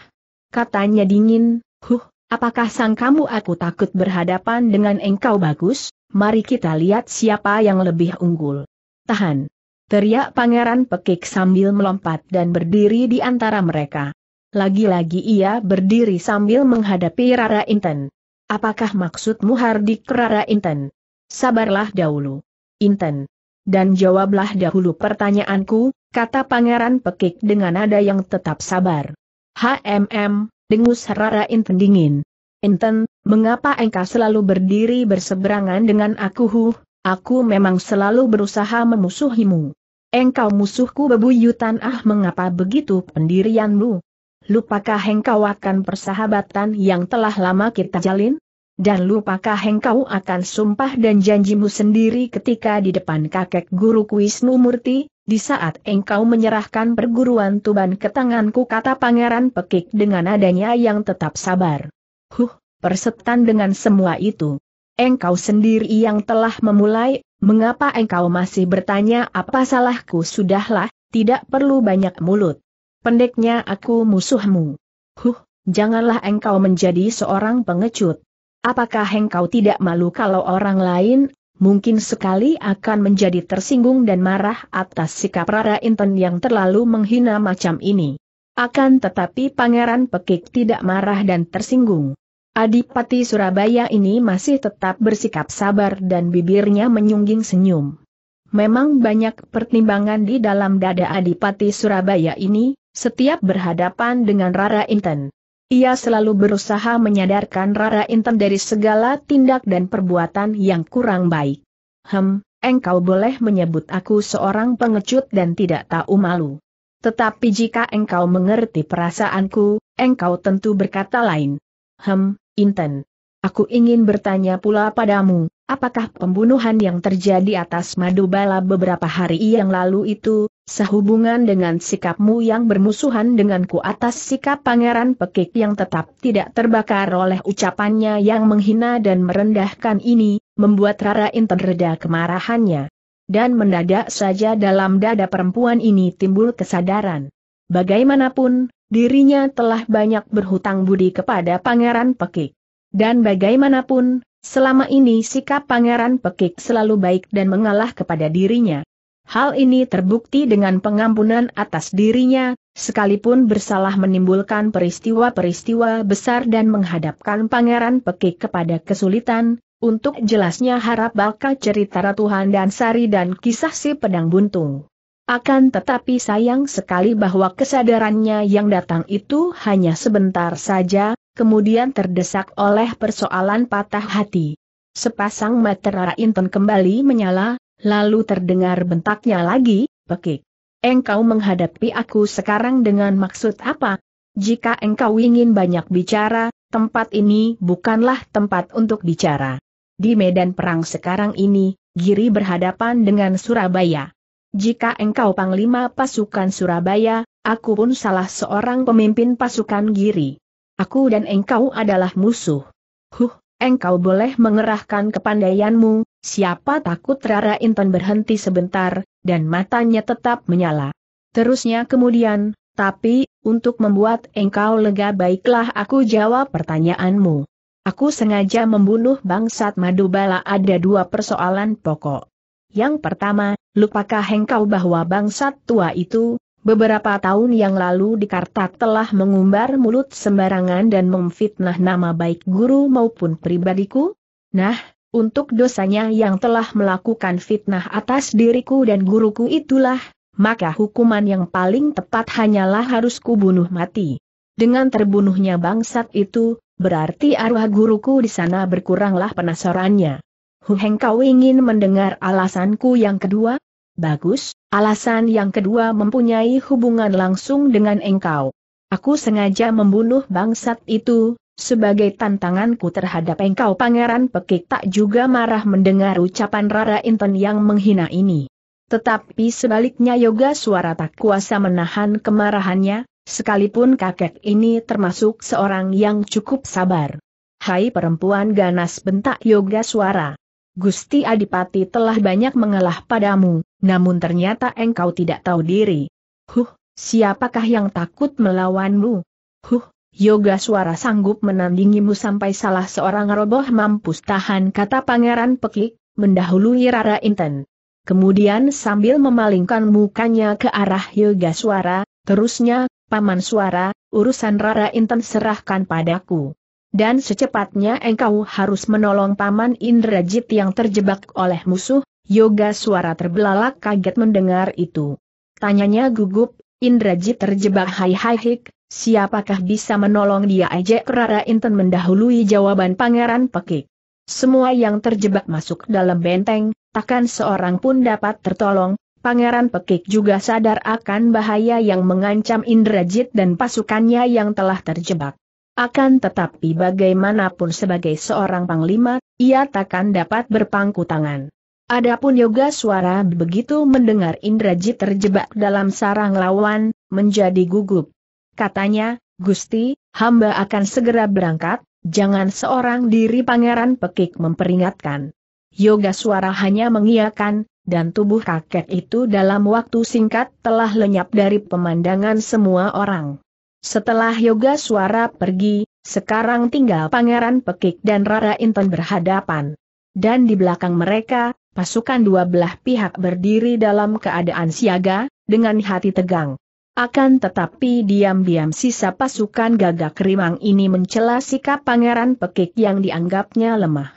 Katanya dingin, huh, apakah sang kamu aku takut berhadapan dengan engkau bagus? Mari kita lihat siapa yang lebih unggul. Tahan. Teriak pangeran pekik sambil melompat dan berdiri di antara mereka. Lagi-lagi ia berdiri sambil menghadapi Rara Inten. Apakah maksudmu Hardik Rara Inten? Sabarlah dahulu. Inten. Dan jawablah dahulu pertanyaanku, kata pangeran pekik dengan nada yang tetap sabar. HMM, dengus Rara Inten dingin. Inten, mengapa engkau selalu berdiri berseberangan dengan aku huh? Aku memang selalu berusaha memusuhimu. Engkau musuhku bebuyutan ah mengapa begitu pendirianmu? Lupakah engkau akan persahabatan yang telah lama kita jalin? Dan lupakah engkau akan sumpah dan janjimu sendiri ketika di depan kakek guru Wisnu Murti, di saat engkau menyerahkan perguruan Tuban ke tanganku kata pangeran pekik dengan adanya yang tetap sabar. Huh, persetan dengan semua itu. Engkau sendiri yang telah memulai, mengapa engkau masih bertanya apa salahku sudahlah, tidak perlu banyak mulut. Pendeknya aku musuhmu. Huh, janganlah engkau menjadi seorang pengecut. Apakah engkau tidak malu kalau orang lain, mungkin sekali akan menjadi tersinggung dan marah atas sikap Rara Inten yang terlalu menghina macam ini. Akan tetapi Pangeran Pekik tidak marah dan tersinggung. Adipati Surabaya ini masih tetap bersikap sabar dan bibirnya menyungging senyum. Memang banyak pertimbangan di dalam dada Adipati Surabaya ini, setiap berhadapan dengan Rara Inten. Ia selalu berusaha menyadarkan Rara Inten dari segala tindak dan perbuatan yang kurang baik. Hem, engkau boleh menyebut aku seorang pengecut dan tidak tahu malu. Tetapi jika engkau mengerti perasaanku, engkau tentu berkata lain. Hem, Inten. Aku ingin bertanya pula padamu, apakah pembunuhan yang terjadi atas Madubala beberapa hari yang lalu itu, sehubungan dengan sikapmu yang bermusuhan denganku atas sikap Pangeran Pekik yang tetap tidak terbakar oleh ucapannya yang menghina dan merendahkan ini, membuat Rara Inten reda kemarahannya. Dan mendadak saja dalam dada perempuan ini timbul kesadaran. Bagaimanapun, dirinya telah banyak berhutang budi kepada Pangeran Pekik. Dan bagaimanapun, selama ini sikap Pangeran Pekik selalu baik dan mengalah kepada dirinya. Hal ini terbukti dengan pengampunan atas dirinya, sekalipun bersalah menimbulkan peristiwa-peristiwa besar dan menghadapkan Pangeran Pekik kepada kesulitan, untuk jelasnya harap bakal cerita Tuhan dan Sari dan kisah si pedang buntung. Akan tetapi sayang sekali bahwa kesadarannya yang datang itu hanya sebentar saja, kemudian terdesak oleh persoalan patah hati. Sepasang mata Inton kembali menyala, lalu terdengar bentaknya lagi, pekik. Engkau menghadapi aku sekarang dengan maksud apa? Jika engkau ingin banyak bicara, tempat ini bukanlah tempat untuk bicara. Di medan perang sekarang ini, Giri berhadapan dengan Surabaya jika engkau Panglima Pasukan Surabaya, aku pun salah seorang pemimpin pasukan Giri. Aku dan engkau adalah musuh. Huh, engkau boleh mengerahkan kepandaianmu, siapa takut Rara Inton berhenti sebentar, dan matanya tetap menyala. Terusnya kemudian, tapi, untuk membuat engkau lega baiklah aku jawab pertanyaanmu. Aku sengaja membunuh bangsat Madubala ada dua persoalan pokok. Yang pertama, Lupakah engkau bahwa bangsat tua itu, beberapa tahun yang lalu di Kartak telah mengumbar mulut sembarangan dan memfitnah nama baik guru maupun pribadiku? Nah, untuk dosanya yang telah melakukan fitnah atas diriku dan guruku itulah, maka hukuman yang paling tepat hanyalah harus kubunuh mati. Dengan terbunuhnya bangsat itu, berarti arwah guruku di sana berkuranglah penasarannya. Huheng kau ingin mendengar alasanku yang kedua? Bagus, alasan yang kedua mempunyai hubungan langsung dengan engkau. Aku sengaja membunuh bangsat itu, sebagai tantanganku terhadap engkau Pangeran Pekik tak juga marah mendengar ucapan Rara Inten yang menghina ini. Tetapi sebaliknya yoga suara tak kuasa menahan kemarahannya, sekalipun kakek ini termasuk seorang yang cukup sabar. Hai perempuan ganas bentak yoga suara. Gusti Adipati telah banyak mengalah padamu, namun ternyata engkau tidak tahu diri. Huh, siapakah yang takut melawanmu? Huh, Yoga suara sanggup menandingimu sampai salah seorang roboh mampus tahan kata Pangeran Pekik, mendahului Rara Inten. Kemudian sambil memalingkan mukanya ke arah Yoga suara, terusnya, Paman suara, urusan Rara Inten serahkan padaku dan secepatnya engkau harus menolong Paman Indrajit yang terjebak oleh musuh, Yoga suara terbelalak kaget mendengar itu. Tanyanya gugup, Indrajit terjebak hai hai hik, siapakah bisa menolong dia aja? Rara Inten mendahului jawaban Pangeran Pekik. Semua yang terjebak masuk dalam benteng, takkan seorang pun dapat tertolong, Pangeran Pekik juga sadar akan bahaya yang mengancam Indrajit dan pasukannya yang telah terjebak. Akan tetapi bagaimanapun sebagai seorang panglima, ia takkan dapat berpangku tangan. Adapun yoga suara begitu mendengar Indrajit terjebak dalam sarang lawan, menjadi gugup. Katanya, Gusti, hamba akan segera berangkat, jangan seorang diri pangeran pekik memperingatkan. Yoga suara hanya mengiakan, dan tubuh kakek itu dalam waktu singkat telah lenyap dari pemandangan semua orang. Setelah Yoga Suara pergi, sekarang tinggal Pangeran Pekik dan Rara Inten berhadapan. Dan di belakang mereka, pasukan dua belah pihak berdiri dalam keadaan siaga, dengan hati tegang. Akan tetapi diam-diam sisa pasukan gagak rimang ini mencela sikap pangeran Pekik yang dianggapnya lemah.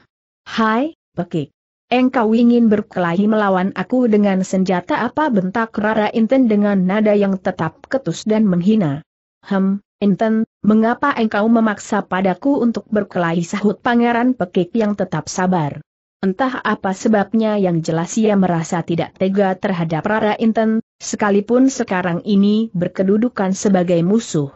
Hai, Pekik. Engkau ingin berkelahi melawan aku dengan senjata apa bentak Rara Inten dengan nada yang tetap ketus dan menghina. Hem, Enten, mengapa engkau memaksa padaku untuk berkelahi sahut pangeran pekik yang tetap sabar. Entah apa sebabnya yang jelas ia merasa tidak tega terhadap Rara Inten, sekalipun sekarang ini berkedudukan sebagai musuh.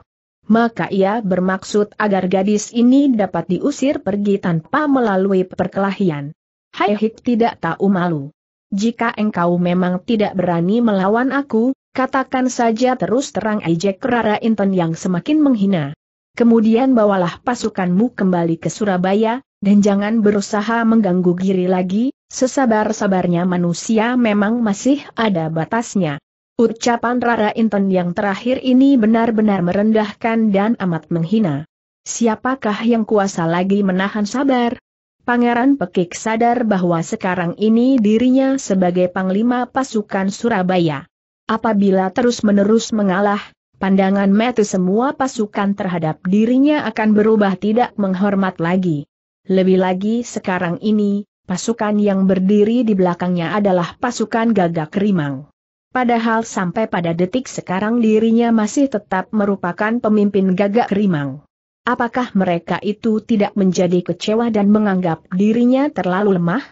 Maka ia bermaksud agar gadis ini dapat diusir pergi tanpa melalui perkelahian. Hai Hik tidak tahu malu. Jika engkau memang tidak berani melawan aku, Katakan saja terus terang ejek Rara Inten yang semakin menghina. Kemudian bawalah pasukanmu kembali ke Surabaya, dan jangan berusaha mengganggu Giri lagi, sesabar-sabarnya manusia memang masih ada batasnya. Ucapan Rara Inten yang terakhir ini benar-benar merendahkan dan amat menghina. Siapakah yang kuasa lagi menahan sabar? Pangeran Pekik sadar bahwa sekarang ini dirinya sebagai Panglima Pasukan Surabaya Apabila terus-menerus mengalah, pandangan mata semua pasukan terhadap dirinya akan berubah tidak menghormat lagi. Lebih lagi sekarang ini, pasukan yang berdiri di belakangnya adalah pasukan gagak rimang. Padahal sampai pada detik sekarang dirinya masih tetap merupakan pemimpin gagak rimang. Apakah mereka itu tidak menjadi kecewa dan menganggap dirinya terlalu lemah?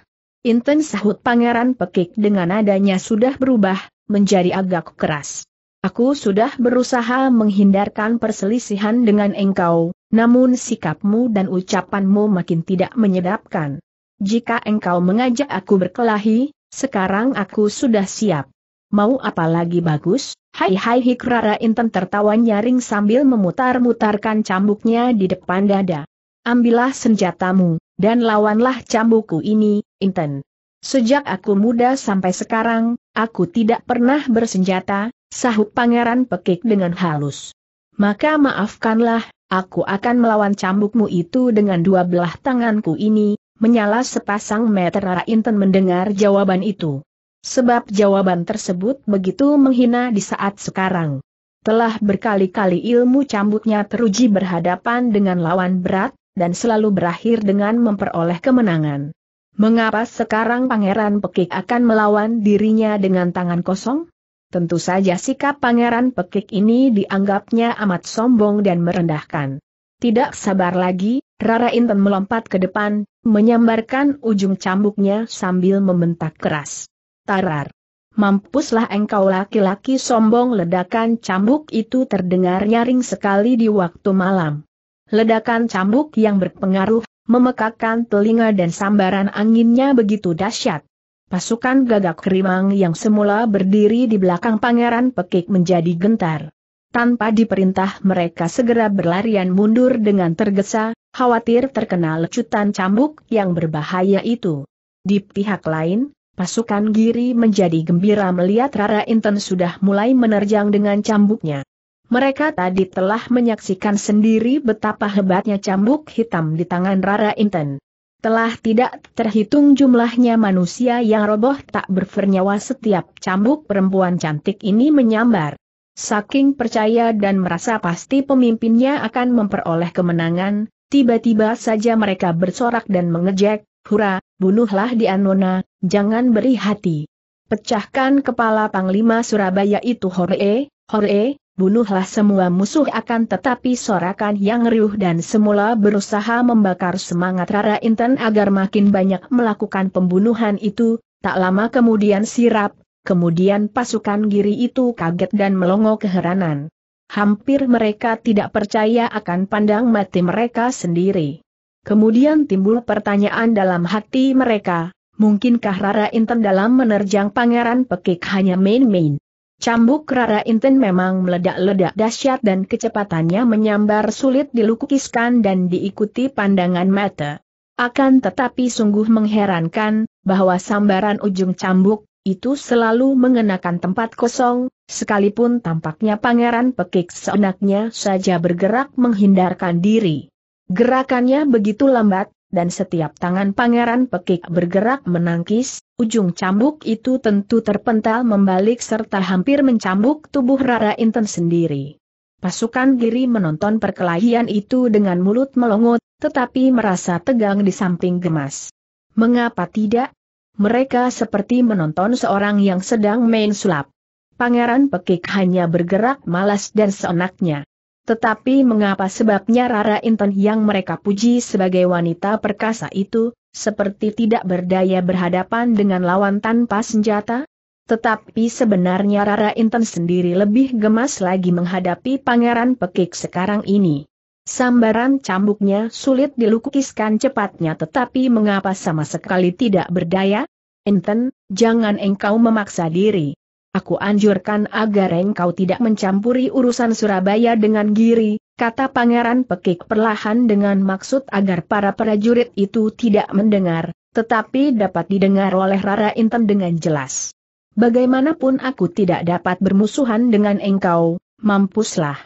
Inten sahut pangeran pekik dengan adanya sudah berubah, menjadi agak keras. Aku sudah berusaha menghindarkan perselisihan dengan engkau, namun sikapmu dan ucapanmu makin tidak menyedapkan. Jika engkau mengajak aku berkelahi, sekarang aku sudah siap. Mau apa lagi bagus? Hai hai Hikrara Intan tertawa nyaring sambil memutar-mutarkan cambuknya di depan dada. Ambillah senjatamu, dan lawanlah cambukku ini, Inten. Sejak aku muda sampai sekarang, aku tidak pernah bersenjata, sahut pangeran pekik dengan halus. Maka maafkanlah, aku akan melawan cambukmu itu dengan dua belah tanganku ini, menyala sepasang meterara inten mendengar jawaban itu. Sebab jawaban tersebut begitu menghina di saat sekarang. Telah berkali-kali ilmu cambuknya teruji berhadapan dengan lawan berat, dan selalu berakhir dengan memperoleh kemenangan. Mengapa sekarang Pangeran Pekik akan melawan dirinya dengan tangan kosong? Tentu saja sikap Pangeran Pekik ini dianggapnya amat sombong dan merendahkan. Tidak sabar lagi, Rara Inten melompat ke depan, menyambarkan ujung cambuknya sambil membentak keras. Tarar! Mampuslah engkau laki-laki sombong ledakan cambuk itu terdengar nyaring sekali di waktu malam. Ledakan cambuk yang berpengaruh memekakkan telinga dan sambaran anginnya begitu dahsyat. Pasukan gagak kerimang yang semula berdiri di belakang pangeran pekik menjadi gentar. Tanpa diperintah mereka segera berlarian mundur dengan tergesa, khawatir terkena lecutan cambuk yang berbahaya itu. Di pihak lain, pasukan Giri menjadi gembira melihat Rara Inten sudah mulai menerjang dengan cambuknya. Mereka tadi telah menyaksikan sendiri betapa hebatnya cambuk hitam di tangan Rara Inten. Telah tidak terhitung jumlahnya manusia yang roboh tak bernyawa setiap cambuk perempuan cantik ini menyambar. Saking percaya dan merasa pasti pemimpinnya akan memperoleh kemenangan, tiba-tiba saja mereka bersorak dan mengejek, Hura, bunuhlah di Anona, jangan beri hati. Pecahkan kepala Panglima Surabaya itu Hore, Hore, bunuhlah semua musuh akan tetapi sorakan yang riuh dan semula berusaha membakar semangat Rara Inten agar makin banyak melakukan pembunuhan itu, tak lama kemudian sirap, kemudian pasukan giri itu kaget dan melongo keheranan. Hampir mereka tidak percaya akan pandang mati mereka sendiri. Kemudian timbul pertanyaan dalam hati mereka, mungkinkah Rara Inten dalam menerjang pangeran pekik hanya main-main? Cambuk Rara Inten memang meledak-ledak dahsyat dan kecepatannya menyambar sulit dilukiskan dan diikuti pandangan mata. Akan tetapi sungguh mengherankan, bahwa sambaran ujung cambuk, itu selalu mengenakan tempat kosong, sekalipun tampaknya pangeran pekik seenaknya saja bergerak menghindarkan diri. Gerakannya begitu lambat, dan setiap tangan pangeran pekik bergerak menangkis, ujung cambuk itu tentu terpental membalik serta hampir mencambuk tubuh Rara Inten sendiri. Pasukan Giri menonton perkelahian itu dengan mulut melongot, tetapi merasa tegang di samping gemas. Mengapa tidak? Mereka seperti menonton seorang yang sedang main sulap. Pangeran Pekik hanya bergerak malas dan seenaknya. Tetapi mengapa sebabnya Rara Inten yang mereka puji sebagai wanita perkasa itu, seperti tidak berdaya berhadapan dengan lawan tanpa senjata? Tetapi sebenarnya Rara Inten sendiri lebih gemas lagi menghadapi pangeran pekik sekarang ini. Sambaran cambuknya sulit dilukiskan cepatnya tetapi mengapa sama sekali tidak berdaya? Inten, jangan engkau memaksa diri. Aku anjurkan agar engkau tidak mencampuri urusan Surabaya dengan Giri, kata Pangeran Pekik perlahan dengan maksud agar para prajurit itu tidak mendengar, tetapi dapat didengar oleh Rara Inten dengan jelas. Bagaimanapun aku tidak dapat bermusuhan dengan engkau, mampuslah.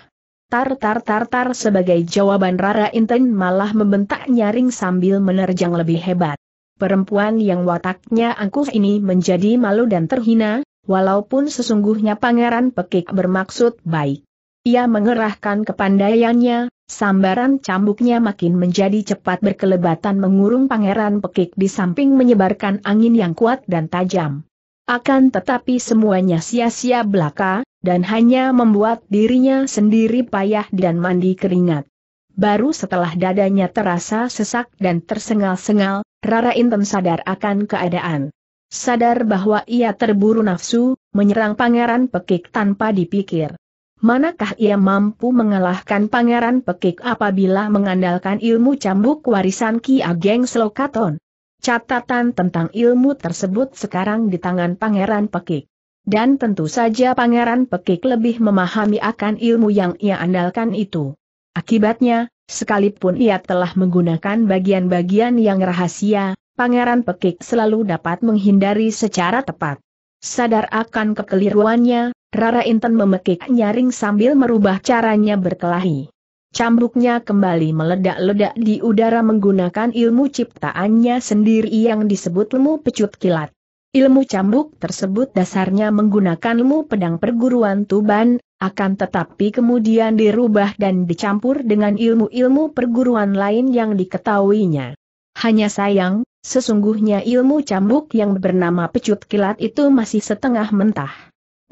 Tar tar tar tar sebagai jawaban Rara Inten malah membentak nyaring sambil menerjang lebih hebat. Perempuan yang wataknya angkuh ini menjadi malu dan terhina, walaupun sesungguhnya Pangeran Pekik bermaksud baik. Ia mengerahkan kepandaiannya, sambaran cambuknya makin menjadi cepat berkelebatan mengurung Pangeran Pekik di samping menyebarkan angin yang kuat dan tajam. Akan tetapi semuanya sia-sia belaka, dan hanya membuat dirinya sendiri payah dan mandi keringat. Baru setelah dadanya terasa sesak dan tersengal-sengal, Rara Inten sadar akan keadaan. Sadar bahwa ia terburu nafsu, menyerang pangeran pekik tanpa dipikir. Manakah ia mampu mengalahkan pangeran pekik apabila mengandalkan ilmu cambuk warisan Ki Ageng Slokaton? Catatan tentang ilmu tersebut sekarang di tangan pangeran pekik. Dan tentu saja pangeran pekik lebih memahami akan ilmu yang ia andalkan itu. Akibatnya, sekalipun ia telah menggunakan bagian-bagian yang rahasia, Pangeran Pekik selalu dapat menghindari secara tepat. Sadar akan kekeliruannya, Rara Inten memekik nyaring sambil merubah caranya berkelahi. Cambuknya kembali meledak-ledak di udara menggunakan ilmu ciptaannya sendiri yang disebut ilmu pecut kilat. Ilmu cambuk tersebut dasarnya menggunakan ilmu pedang perguruan Tuban, akan tetapi kemudian dirubah dan dicampur dengan ilmu-ilmu perguruan lain yang diketahuinya. Hanya sayang, Sesungguhnya ilmu cambuk yang bernama pecut kilat itu masih setengah mentah.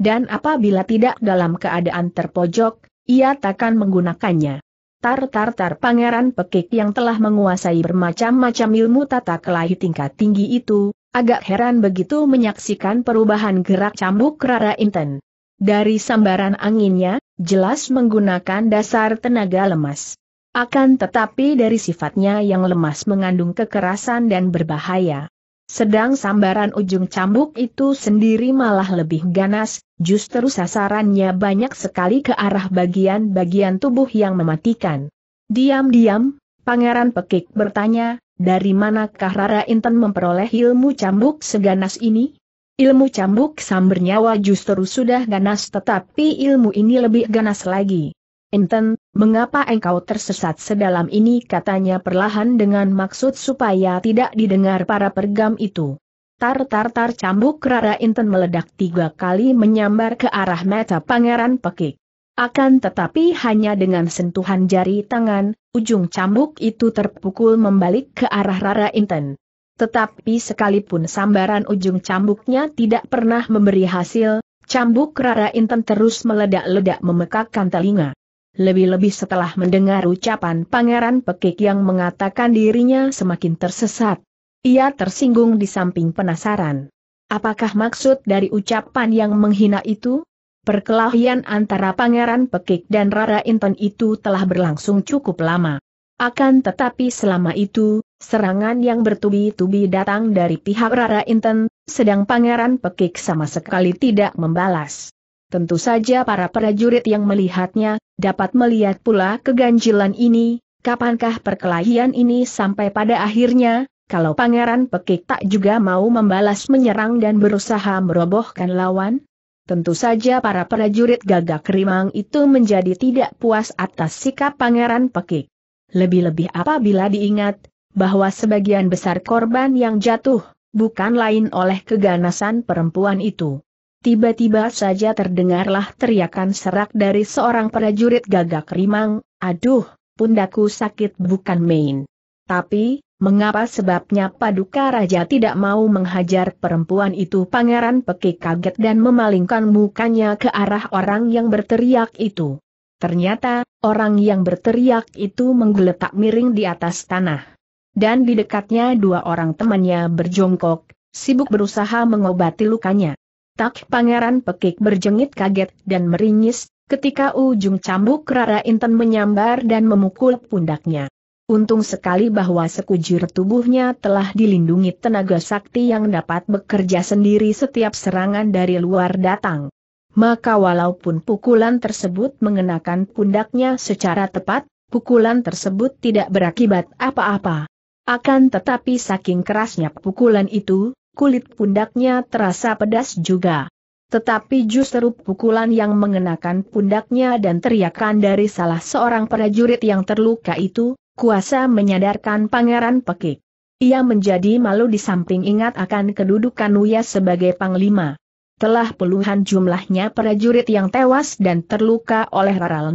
Dan apabila tidak dalam keadaan terpojok, ia takkan menggunakannya. Tar-tar-tar pangeran pekik yang telah menguasai bermacam-macam ilmu tata kelahi tingkat tinggi itu, agak heran begitu menyaksikan perubahan gerak cambuk Rara Inten. Dari sambaran anginnya, jelas menggunakan dasar tenaga lemas. Akan tetapi dari sifatnya yang lemas mengandung kekerasan dan berbahaya. Sedang sambaran ujung cambuk itu sendiri malah lebih ganas, justru sasarannya banyak sekali ke arah bagian-bagian tubuh yang mematikan. Diam-diam, Pangeran Pekik bertanya, dari manakah Rara Intan memperoleh ilmu cambuk seganas ini? Ilmu cambuk samber nyawa justru sudah ganas tetapi ilmu ini lebih ganas lagi. Enten, mengapa engkau tersesat sedalam ini katanya perlahan dengan maksud supaya tidak didengar para pergam itu. Tar tar tar cambuk Rara Inten meledak tiga kali menyambar ke arah mata Pangeran Pekik. Akan tetapi hanya dengan sentuhan jari tangan, ujung cambuk itu terpukul membalik ke arah Rara Inten. Tetapi sekalipun sambaran ujung cambuknya tidak pernah memberi hasil, cambuk Rara Inten terus meledak-ledak memekakkan telinga. Lebih-lebih setelah mendengar ucapan Pangeran Pekik yang mengatakan dirinya semakin tersesat. Ia tersinggung di samping penasaran. Apakah maksud dari ucapan yang menghina itu? Perkelahian antara Pangeran Pekik dan Rara Inton itu telah berlangsung cukup lama. Akan tetapi selama itu, serangan yang bertubi-tubi datang dari pihak Rara Inton, sedang Pangeran Pekik sama sekali tidak membalas. Tentu saja para prajurit yang melihatnya, dapat melihat pula keganjilan ini, kapankah perkelahian ini sampai pada akhirnya, kalau Pangeran Pekik tak juga mau membalas menyerang dan berusaha merobohkan lawan? Tentu saja para prajurit gagak rimang itu menjadi tidak puas atas sikap Pangeran Pekik. Lebih-lebih apabila diingat, bahwa sebagian besar korban yang jatuh, bukan lain oleh keganasan perempuan itu. Tiba-tiba saja terdengarlah teriakan serak dari seorang prajurit gagak rimang, aduh, pundaku sakit bukan main. Tapi, mengapa sebabnya Paduka Raja tidak mau menghajar perempuan itu Pangeran Peki kaget dan memalingkan mukanya ke arah orang yang berteriak itu. Ternyata, orang yang berteriak itu menggeletak miring di atas tanah. Dan di dekatnya dua orang temannya berjongkok, sibuk berusaha mengobati lukanya. Tak pangeran pekik berjengit kaget dan meringis, ketika ujung cambuk Rara Inten menyambar dan memukul pundaknya. Untung sekali bahwa sekujur tubuhnya telah dilindungi tenaga sakti yang dapat bekerja sendiri setiap serangan dari luar datang. Maka walaupun pukulan tersebut mengenakan pundaknya secara tepat, pukulan tersebut tidak berakibat apa-apa. Akan tetapi saking kerasnya pukulan itu, kulit pundaknya terasa pedas juga. Tetapi justru pukulan yang mengenakan pundaknya dan teriakan dari salah seorang prajurit yang terluka itu, kuasa menyadarkan Pangeran Pekik. Ia menjadi malu di samping ingat akan kedudukan Uya sebagai panglima. Telah puluhan jumlahnya prajurit yang tewas dan terluka oleh Rara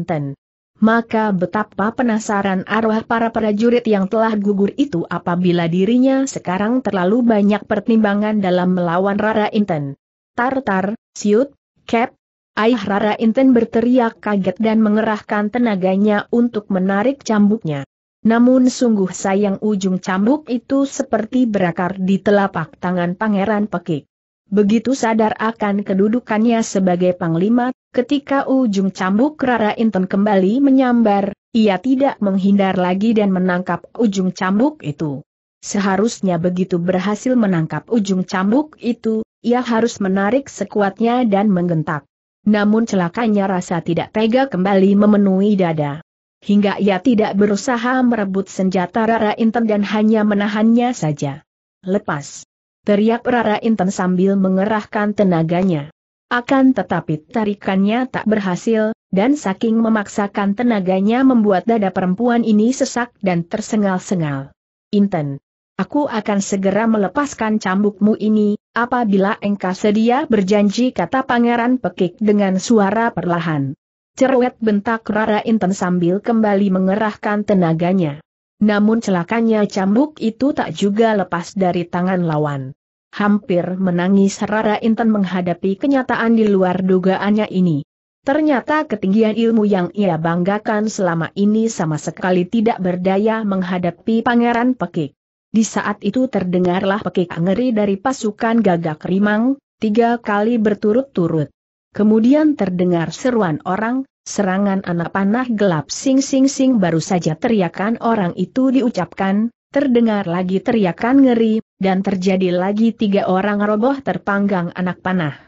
maka betapa penasaran arwah para prajurit yang telah gugur itu apabila dirinya sekarang terlalu banyak pertimbangan dalam melawan Rara Inten. Tartar, siut, kep, ayah Rara Inten berteriak kaget dan mengerahkan tenaganya untuk menarik cambuknya. Namun sungguh sayang ujung cambuk itu seperti berakar di telapak tangan Pangeran Pekik. Begitu sadar akan kedudukannya sebagai panglima, ketika ujung cambuk Rara Inten kembali menyambar, ia tidak menghindar lagi dan menangkap ujung cambuk itu. Seharusnya begitu berhasil menangkap ujung cambuk itu, ia harus menarik sekuatnya dan menggentak. Namun celakanya rasa tidak tega kembali memenuhi dada. Hingga ia tidak berusaha merebut senjata Rara Inten dan hanya menahannya saja. Lepas teriak Rara Inten sambil mengerahkan tenaganya. Akan tetapi tarikannya tak berhasil, dan saking memaksakan tenaganya membuat dada perempuan ini sesak dan tersengal-sengal. Inten, aku akan segera melepaskan cambukmu ini, apabila engkau sedia berjanji kata pangeran pekik dengan suara perlahan. Cerwet bentak Rara Inten sambil kembali mengerahkan tenaganya. Namun celakanya cambuk itu tak juga lepas dari tangan lawan hampir menangis Rara Intan menghadapi kenyataan di luar dugaannya ini. Ternyata ketinggian ilmu yang ia banggakan selama ini sama sekali tidak berdaya menghadapi Pangeran Pekik. Di saat itu terdengarlah Pekik ngeri dari pasukan gagak rimang, tiga kali berturut-turut. Kemudian terdengar seruan orang, serangan anak panah gelap sing-sing-sing baru saja teriakan orang itu diucapkan, terdengar lagi teriakan ngeri, dan terjadi lagi tiga orang roboh terpanggang anak panah.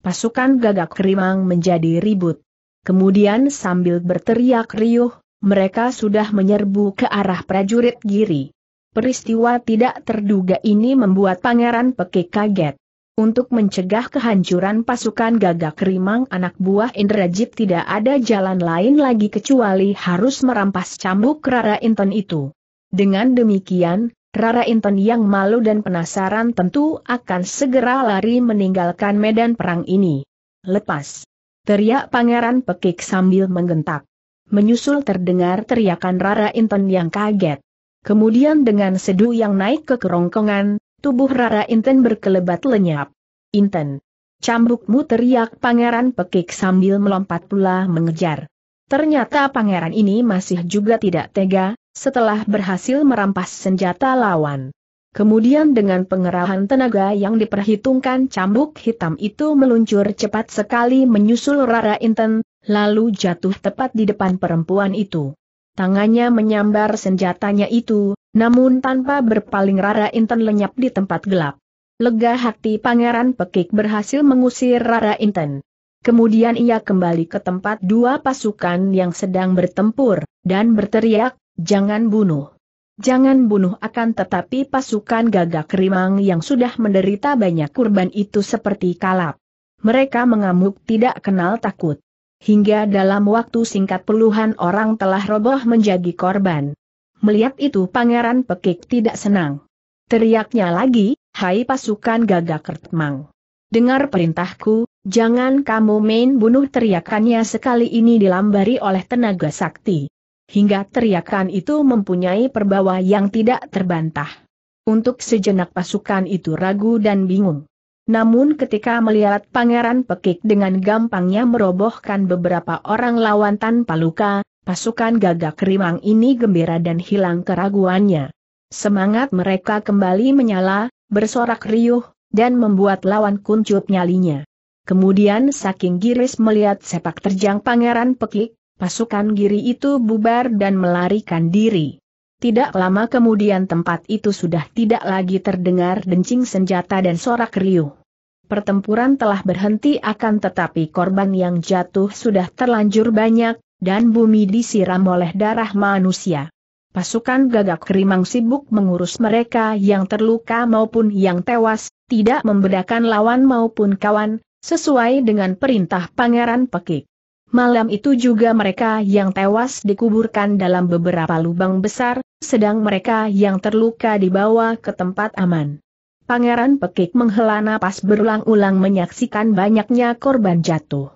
Pasukan gagak rimang menjadi ribut. Kemudian sambil berteriak riuh, mereka sudah menyerbu ke arah prajurit Giri. Peristiwa tidak terduga ini membuat Pangeran Peki kaget. Untuk mencegah kehancuran pasukan gagak rimang anak buah Indrajit tidak ada jalan lain lagi kecuali harus merampas cambuk Rara inton itu. Dengan demikian, Rara Inten yang malu dan penasaran tentu akan segera lari meninggalkan medan perang ini. Lepas! Teriak pangeran pekik sambil menggentak. Menyusul terdengar teriakan Rara Inten yang kaget. Kemudian dengan sedu yang naik ke kerongkongan, tubuh Rara Inten berkelebat lenyap. Inten! Cambukmu teriak pangeran pekik sambil melompat pula mengejar. Ternyata pangeran ini masih juga tidak tega, setelah berhasil merampas senjata lawan. Kemudian dengan pengerahan tenaga yang diperhitungkan cambuk hitam itu meluncur cepat sekali menyusul Rara Inten, lalu jatuh tepat di depan perempuan itu. Tangannya menyambar senjatanya itu, namun tanpa berpaling Rara Inten lenyap di tempat gelap. Lega hati pangeran pekik berhasil mengusir Rara Inten. Kemudian ia kembali ke tempat dua pasukan yang sedang bertempur, dan berteriak, jangan bunuh. Jangan bunuh akan tetapi pasukan gagak rimang yang sudah menderita banyak kurban itu seperti kalap. Mereka mengamuk tidak kenal takut. Hingga dalam waktu singkat puluhan orang telah roboh menjadi korban. Melihat itu pangeran pekik tidak senang. Teriaknya lagi, hai pasukan gagak rimang. Dengar perintahku, Jangan kamu main bunuh teriakannya sekali ini dilambari oleh tenaga sakti. Hingga teriakan itu mempunyai perbawa yang tidak terbantah. Untuk sejenak pasukan itu ragu dan bingung. Namun ketika melihat pangeran pekik dengan gampangnya merobohkan beberapa orang lawan tanpa luka, pasukan gagak rimang ini gembira dan hilang keraguannya. Semangat mereka kembali menyala, bersorak riuh, dan membuat lawan kuncup nyalinya. Kemudian saking giris melihat sepak terjang Pangeran Pekik, pasukan giri itu bubar dan melarikan diri. Tidak lama kemudian tempat itu sudah tidak lagi terdengar dencing senjata dan sorak riuh. Pertempuran telah berhenti akan tetapi korban yang jatuh sudah terlanjur banyak, dan bumi disiram oleh darah manusia. Pasukan gagak kerimang sibuk mengurus mereka yang terluka maupun yang tewas, tidak membedakan lawan maupun kawan, Sesuai dengan perintah Pangeran Pekik. Malam itu juga mereka yang tewas dikuburkan dalam beberapa lubang besar, sedang mereka yang terluka dibawa ke tempat aman. Pangeran Pekik menghela napas berulang-ulang menyaksikan banyaknya korban jatuh.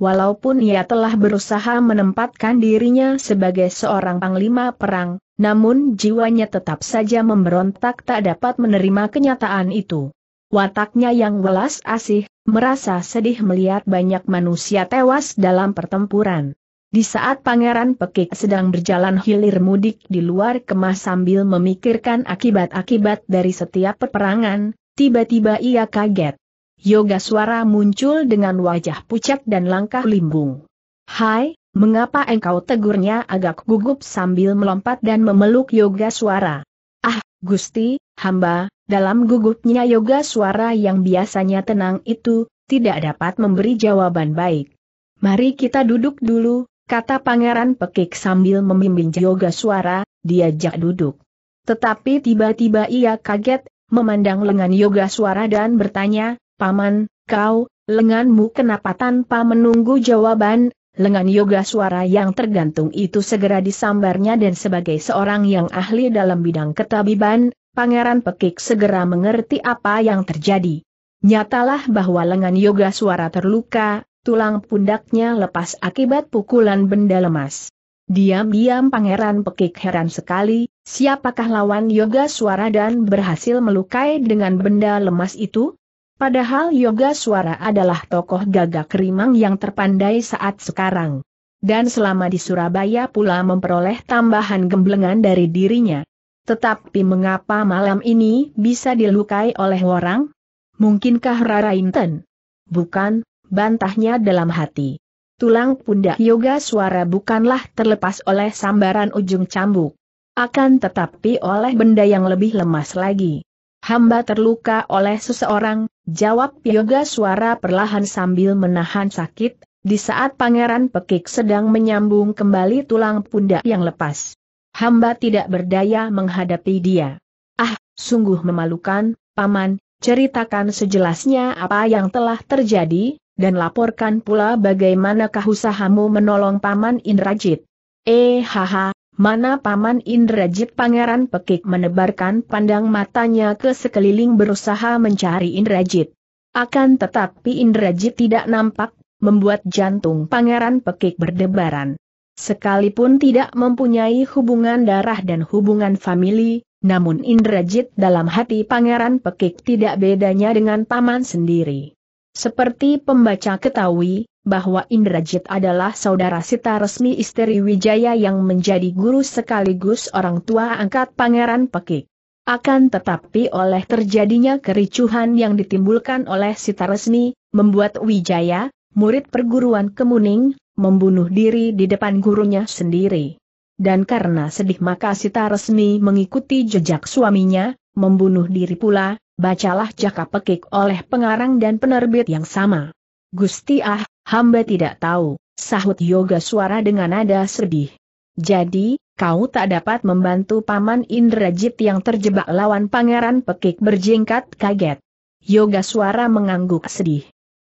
Walaupun ia telah berusaha menempatkan dirinya sebagai seorang panglima perang, namun jiwanya tetap saja memberontak tak dapat menerima kenyataan itu wataknya yang welas asih, merasa sedih melihat banyak manusia tewas dalam pertempuran. Di saat Pangeran Pekik sedang berjalan hilir mudik di luar kemah sambil memikirkan akibat-akibat dari setiap peperangan, tiba-tiba ia kaget. Yoga suara muncul dengan wajah pucat dan langkah limbung. Hai, mengapa engkau tegurnya agak gugup sambil melompat dan memeluk yoga suara? Ah, Gusti, hamba, dalam gugupnya yoga suara yang biasanya tenang itu, tidak dapat memberi jawaban baik. Mari kita duduk dulu, kata Pangeran Pekik sambil membimbing yoga suara, diajak duduk. Tetapi tiba-tiba ia kaget, memandang lengan yoga suara dan bertanya, Paman, kau, lenganmu kenapa tanpa menunggu jawaban, lengan yoga suara yang tergantung itu segera disambarnya dan sebagai seorang yang ahli dalam bidang ketabiban, Pangeran Pekik segera mengerti apa yang terjadi. Nyatalah bahwa lengan yoga suara terluka, tulang pundaknya lepas akibat pukulan benda lemas. Diam-diam Pangeran Pekik heran sekali, siapakah lawan yoga suara dan berhasil melukai dengan benda lemas itu? Padahal yoga suara adalah tokoh gagak rimang yang terpandai saat sekarang. Dan selama di Surabaya pula memperoleh tambahan gemblengan dari dirinya. Tetapi mengapa malam ini bisa dilukai oleh orang? Mungkinkah Rara Inten? Bukan, bantahnya dalam hati. Tulang pundak yoga suara bukanlah terlepas oleh sambaran ujung cambuk. Akan tetapi oleh benda yang lebih lemas lagi. Hamba terluka oleh seseorang, jawab yoga suara perlahan sambil menahan sakit, di saat pangeran pekik sedang menyambung kembali tulang pundak yang lepas hamba tidak berdaya menghadapi dia. Ah, sungguh memalukan, Paman, ceritakan sejelasnya apa yang telah terjadi, dan laporkan pula bagaimana kahusahamu menolong Paman Indrajit. Eh haha, mana Paman Indrajit Pangeran Pekik menebarkan pandang matanya ke sekeliling berusaha mencari Indrajit. Akan tetapi Indrajit tidak nampak, membuat jantung Pangeran Pekik berdebaran. Sekalipun tidak mempunyai hubungan darah dan hubungan famili, namun Indrajit dalam hati Pangeran Pekik tidak bedanya dengan paman sendiri. Seperti pembaca ketahui, bahwa Indrajit adalah saudara sita resmi istri Wijaya yang menjadi guru sekaligus orang tua angkat Pangeran Pekik. Akan tetapi oleh terjadinya kericuhan yang ditimbulkan oleh sita resmi, membuat Wijaya, murid perguruan Kemuning, membunuh diri di depan gurunya sendiri. Dan karena sedih maka Sita resmi mengikuti jejak suaminya, membunuh diri pula, bacalah jaka pekik oleh pengarang dan penerbit yang sama. Gusti ah, hamba tidak tahu, sahut yoga suara dengan nada sedih. Jadi, kau tak dapat membantu Paman Indrajit yang terjebak lawan Pangeran Pekik berjingkat kaget. Yoga suara mengangguk sedih.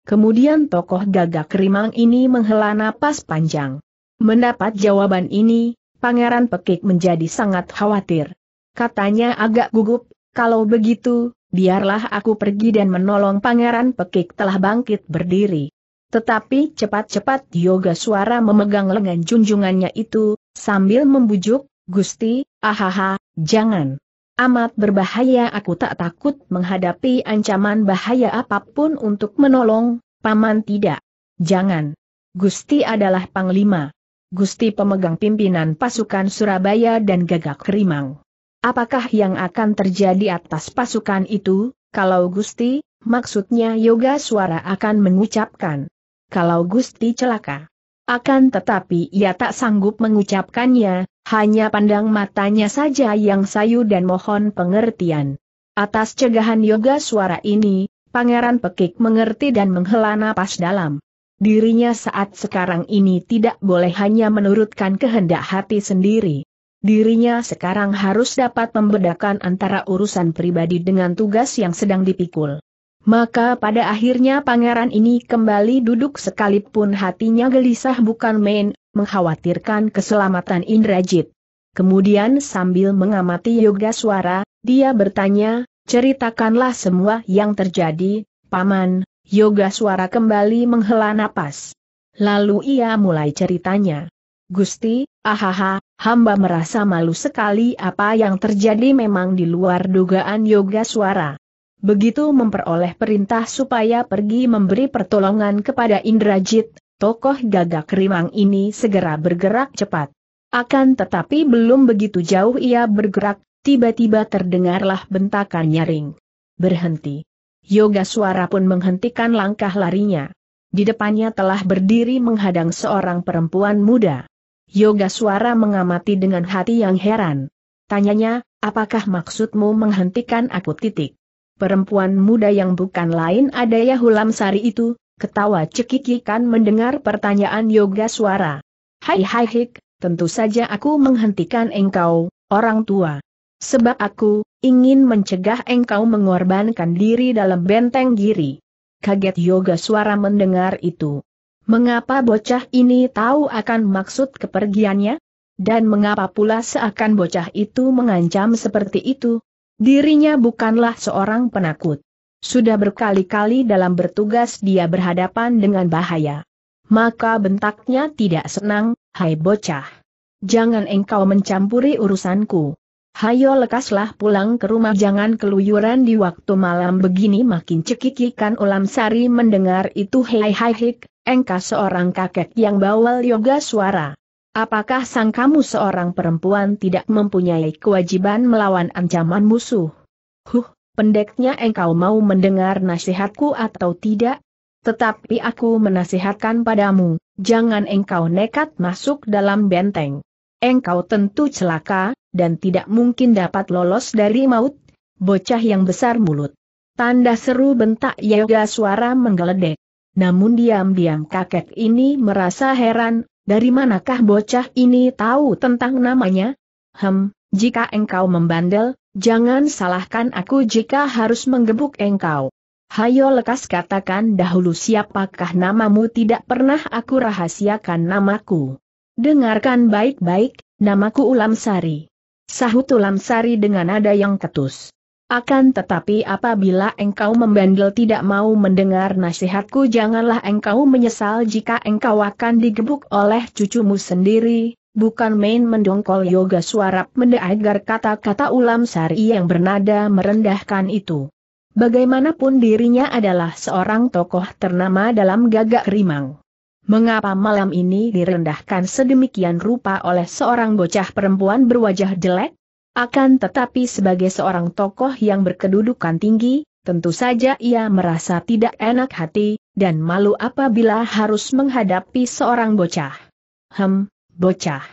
Kemudian tokoh gagak rimang ini menghela napas panjang. Mendapat jawaban ini, Pangeran Pekik menjadi sangat khawatir. Katanya agak gugup, kalau begitu, biarlah aku pergi dan menolong Pangeran Pekik telah bangkit berdiri. Tetapi cepat-cepat Yoga Suara memegang lengan junjungannya itu, sambil membujuk, Gusti, ahaha, jangan amat berbahaya aku tak takut menghadapi ancaman bahaya apapun untuk menolong, paman tidak. Jangan. Gusti adalah panglima. Gusti pemegang pimpinan pasukan Surabaya dan gagak kerimang. Apakah yang akan terjadi atas pasukan itu, kalau Gusti, maksudnya yoga suara akan mengucapkan. Kalau Gusti celaka, akan tetapi ia tak sanggup mengucapkannya, hanya pandang matanya saja yang sayu dan mohon pengertian. Atas cegahan yoga suara ini, Pangeran Pekik mengerti dan menghela napas dalam. Dirinya saat sekarang ini tidak boleh hanya menurutkan kehendak hati sendiri. Dirinya sekarang harus dapat membedakan antara urusan pribadi dengan tugas yang sedang dipikul. Maka pada akhirnya pangeran ini kembali duduk sekalipun hatinya gelisah bukan main, mengkhawatirkan keselamatan Indrajit. Kemudian sambil mengamati yoga suara, dia bertanya, ceritakanlah semua yang terjadi, Paman, yoga suara kembali menghela napas. Lalu ia mulai ceritanya. Gusti, ahaha, hamba merasa malu sekali apa yang terjadi memang di luar dugaan yoga suara. Begitu memperoleh perintah supaya pergi memberi pertolongan kepada Indrajit, tokoh gagak rimang ini segera bergerak cepat. Akan tetapi belum begitu jauh ia bergerak, tiba-tiba terdengarlah bentakan nyaring. Berhenti. Yoga suara pun menghentikan langkah larinya. Di depannya telah berdiri menghadang seorang perempuan muda. Yoga suara mengamati dengan hati yang heran. Tanyanya, apakah maksudmu menghentikan aku titik? Perempuan muda yang bukan lain ada hulam sari itu, ketawa cekikikan mendengar pertanyaan yoga suara. Hai hai hik, tentu saja aku menghentikan engkau, orang tua. Sebab aku, ingin mencegah engkau mengorbankan diri dalam benteng giri. Kaget yoga suara mendengar itu. Mengapa bocah ini tahu akan maksud kepergiannya? Dan mengapa pula seakan bocah itu mengancam seperti itu? Dirinya bukanlah seorang penakut. Sudah berkali-kali dalam bertugas dia berhadapan dengan bahaya. Maka bentaknya tidak senang, hai bocah. Jangan engkau mencampuri urusanku. Hayo lekaslah pulang ke rumah jangan keluyuran di waktu malam begini makin cekikikan ulam sari mendengar itu hei hai hik, engkau seorang kakek yang bawel yoga suara. Apakah sang kamu seorang perempuan tidak mempunyai kewajiban melawan ancaman musuh? Huh, pendeknya engkau mau mendengar nasihatku atau tidak? Tetapi aku menasihatkan padamu, jangan engkau nekat masuk dalam benteng. Engkau tentu celaka, dan tidak mungkin dapat lolos dari maut, bocah yang besar mulut. Tanda seru bentak Yoga suara menggeledek. Namun diam-diam kakek ini merasa heran, dari manakah bocah ini tahu tentang namanya? Hem, jika engkau membandel, jangan salahkan aku jika harus menggebuk engkau. Hayo lekas katakan dahulu siapakah namamu tidak pernah aku rahasiakan namaku. Dengarkan baik-baik, namaku Ulam Sari. Sahut Ulam Sari dengan nada yang ketus. Akan tetapi apabila engkau membandel tidak mau mendengar nasihatku janganlah engkau menyesal jika engkau akan digebuk oleh cucumu sendiri, bukan main mendongkol yoga suara mendeagar kata-kata ulam sari yang bernada merendahkan itu. Bagaimanapun dirinya adalah seorang tokoh ternama dalam gagak rimang. Mengapa malam ini direndahkan sedemikian rupa oleh seorang bocah perempuan berwajah jelek? Akan tetapi sebagai seorang tokoh yang berkedudukan tinggi, tentu saja ia merasa tidak enak hati, dan malu apabila harus menghadapi seorang bocah. Hem, bocah.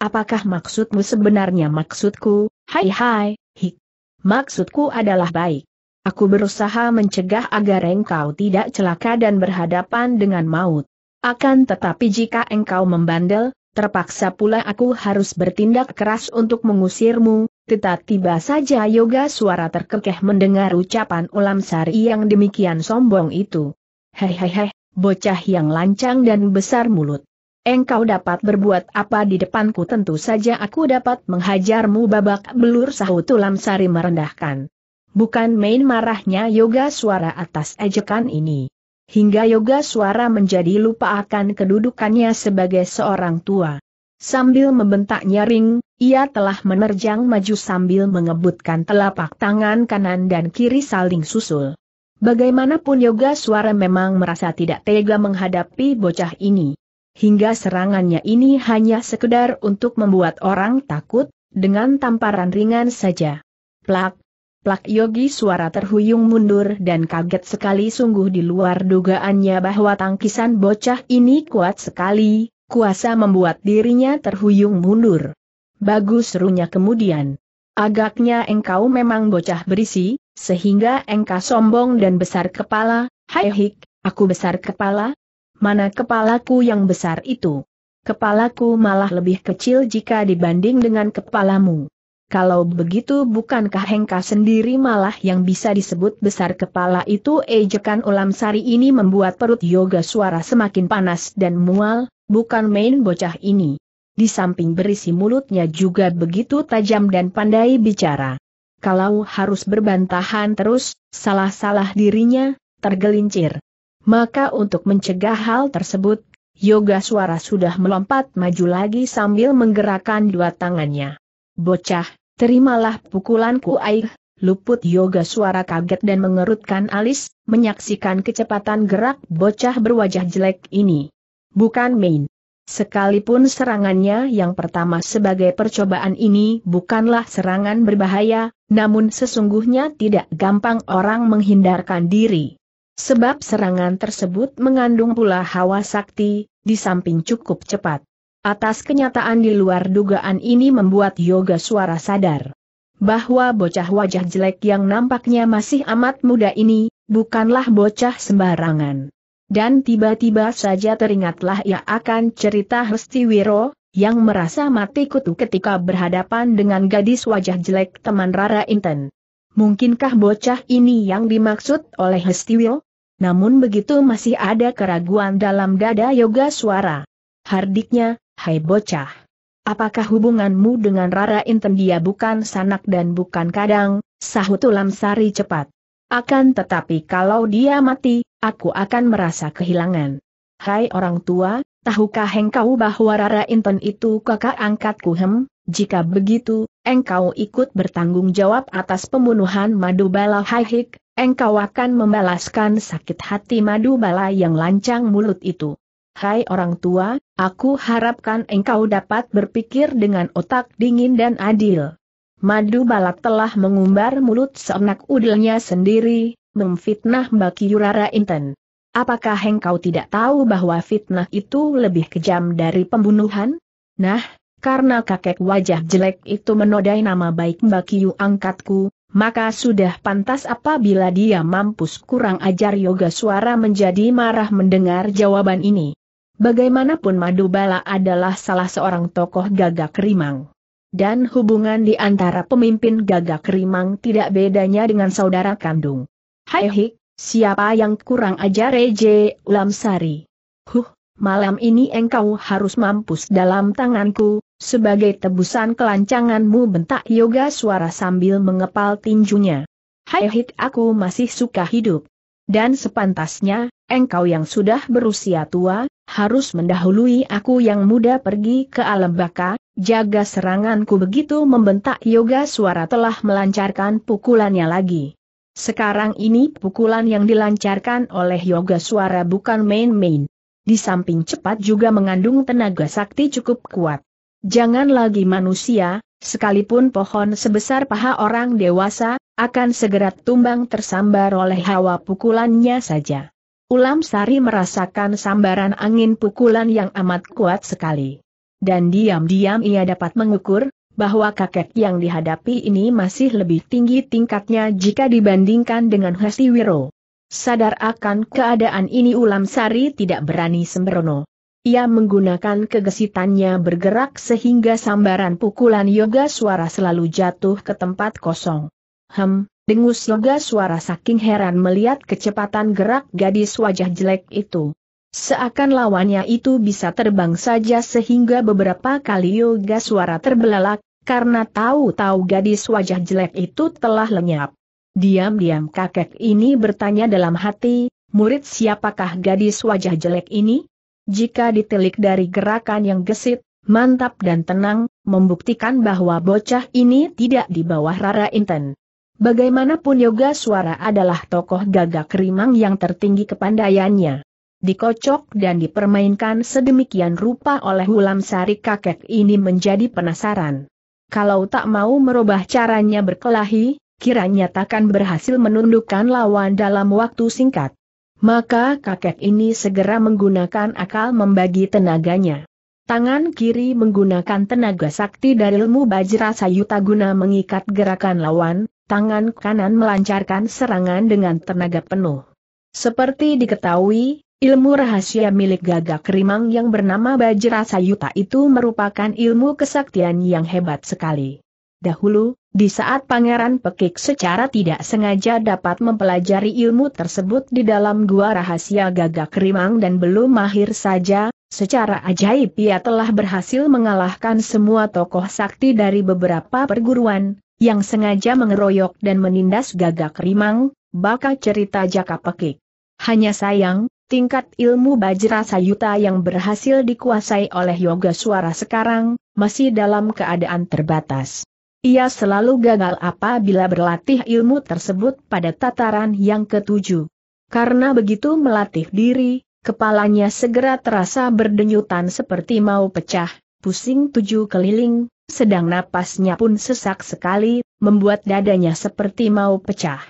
Apakah maksudmu sebenarnya maksudku, hai hai, hik. Maksudku adalah baik. Aku berusaha mencegah agar engkau tidak celaka dan berhadapan dengan maut. Akan tetapi jika engkau membandel, Terpaksa pula aku harus bertindak keras untuk mengusirmu, tiba-tiba saja yoga suara terkekeh mendengar ucapan ulam sari yang demikian sombong itu. Hehehe, bocah yang lancang dan besar mulut. Engkau dapat berbuat apa di depanku tentu saja aku dapat menghajarmu babak belur sahut ulam sari merendahkan. Bukan main marahnya yoga suara atas ejekan ini hingga yoga suara menjadi lupa akan kedudukannya sebagai seorang tua. Sambil membentak nyaring, ia telah menerjang maju sambil mengebutkan telapak tangan kanan dan kiri saling susul. Bagaimanapun yoga suara memang merasa tidak tega menghadapi bocah ini. Hingga serangannya ini hanya sekedar untuk membuat orang takut, dengan tamparan ringan saja. Plak, Plak Yogi suara terhuyung mundur dan kaget sekali sungguh di luar dugaannya bahwa tangkisan bocah ini kuat sekali, kuasa membuat dirinya terhuyung mundur. Bagus serunya kemudian. Agaknya engkau memang bocah berisi, sehingga engkau sombong dan besar kepala, hai hik, aku besar kepala? Mana kepalaku yang besar itu? Kepalaku malah lebih kecil jika dibanding dengan kepalamu. Kalau begitu bukankah Hengka sendiri malah yang bisa disebut besar kepala itu ejekan ulam sari ini membuat perut yoga suara semakin panas dan mual, bukan main bocah ini. Di samping berisi mulutnya juga begitu tajam dan pandai bicara. Kalau harus berbantahan terus, salah-salah dirinya, tergelincir. Maka untuk mencegah hal tersebut, yoga suara sudah melompat maju lagi sambil menggerakkan dua tangannya. Bocah, Terimalah pukulanku aih, luput yoga suara kaget dan mengerutkan alis, menyaksikan kecepatan gerak bocah berwajah jelek ini. Bukan main. Sekalipun serangannya yang pertama sebagai percobaan ini bukanlah serangan berbahaya, namun sesungguhnya tidak gampang orang menghindarkan diri. Sebab serangan tersebut mengandung pula hawa sakti, di samping cukup cepat. Atas kenyataan di luar dugaan ini membuat Yoga Suara sadar bahwa bocah wajah jelek yang nampaknya masih amat muda ini, bukanlah bocah sembarangan. Dan tiba-tiba saja teringatlah ia akan cerita Hesti Wiro yang merasa mati kutu ketika berhadapan dengan gadis wajah jelek teman Rara Inten. Mungkinkah bocah ini yang dimaksud oleh Hesti Wiro? Namun begitu masih ada keraguan dalam dada yoga suara. Hardiknya, Hai bocah. Apakah hubunganmu dengan Rara Inten dia bukan sanak dan bukan kadang, sahut Ulam Sari cepat. Akan tetapi kalau dia mati, aku akan merasa kehilangan. Hai orang tua, tahukah engkau bahwa Rara Inten itu kakak angkatku hem? Jika begitu, engkau ikut bertanggung jawab atas pembunuhan Madubala Haihik, engkau akan membalaskan sakit hati Madu Madubala yang lancang mulut itu. Hai orang tua, aku harapkan engkau dapat berpikir dengan otak dingin dan adil. Madu Balat telah mengumbar mulut seenak udelnya sendiri, memfitnah Mbak Yurara Inten. Apakah engkau tidak tahu bahwa fitnah itu lebih kejam dari pembunuhan? Nah, karena kakek wajah jelek itu menodai nama baik Mbak Kiyu angkatku, maka sudah pantas apabila dia mampus kurang ajar yoga suara menjadi marah mendengar jawaban ini. Bagaimanapun Madubala adalah salah seorang tokoh gagak rimang. Dan hubungan di antara pemimpin gagak rimang tidak bedanya dengan saudara kandung. Hai hik, siapa yang kurang ajar Eje Ulamsari? Huh, malam ini engkau harus mampus dalam tanganku, sebagai tebusan kelancanganmu bentak yoga suara sambil mengepal tinjunya. Hai hik aku masih suka hidup. Dan sepantasnya, engkau yang sudah berusia tua, harus mendahului aku yang muda pergi ke alam baka, jaga seranganku begitu membentak yoga suara telah melancarkan pukulannya lagi. Sekarang ini pukulan yang dilancarkan oleh yoga suara bukan main-main. Di samping cepat juga mengandung tenaga sakti cukup kuat. Jangan lagi manusia, sekalipun pohon sebesar paha orang dewasa, akan segera tumbang tersambar oleh hawa pukulannya saja. Ulam Sari merasakan sambaran angin pukulan yang amat kuat sekali. Dan diam-diam ia dapat mengukur, bahwa kakek yang dihadapi ini masih lebih tinggi tingkatnya jika dibandingkan dengan Wiro. Sadar akan keadaan ini Ulam Sari tidak berani sembrono. Ia menggunakan kegesitannya bergerak sehingga sambaran pukulan yoga suara selalu jatuh ke tempat kosong. Hem, Dengus Yoga suara saking heran melihat kecepatan gerak gadis wajah jelek itu. Seakan lawannya itu bisa terbang saja sehingga beberapa kali yoga suara terbelalak, karena tahu-tahu gadis wajah jelek itu telah lenyap. Diam-diam kakek ini bertanya dalam hati, murid siapakah gadis wajah jelek ini? Jika ditelik dari gerakan yang gesit, mantap dan tenang, membuktikan bahwa bocah ini tidak di bawah Rara Inten. Bagaimanapun Yoga Suara adalah tokoh gagak rimang yang tertinggi kepandaiannya. Dikocok dan dipermainkan sedemikian rupa oleh Hulam Sari kakek ini menjadi penasaran. Kalau tak mau merubah caranya berkelahi, kiranya takkan berhasil menundukkan lawan dalam waktu singkat. Maka kakek ini segera menggunakan akal membagi tenaganya. Tangan kiri menggunakan tenaga sakti dari ilmu Bajra Sayuta guna mengikat gerakan lawan, tangan kanan melancarkan serangan dengan tenaga penuh. Seperti diketahui, ilmu rahasia milik gagak rimang yang bernama Bajra Sayuta itu merupakan ilmu kesaktian yang hebat sekali. Dahulu, di saat Pangeran Pekik secara tidak sengaja dapat mempelajari ilmu tersebut di dalam gua rahasia gagak rimang dan belum mahir saja, secara ajaib ia telah berhasil mengalahkan semua tokoh sakti dari beberapa perguruan, yang sengaja mengeroyok dan menindas gagak rimang, bakal cerita jaka pekik. Hanya sayang, tingkat ilmu Bajra Sayuta yang berhasil dikuasai oleh yoga suara sekarang, masih dalam keadaan terbatas. Ia selalu gagal apabila berlatih ilmu tersebut pada tataran yang ketujuh. Karena begitu melatih diri, kepalanya segera terasa berdenyutan seperti mau pecah, pusing tujuh keliling, sedang napasnya pun sesak sekali, membuat dadanya seperti mau pecah.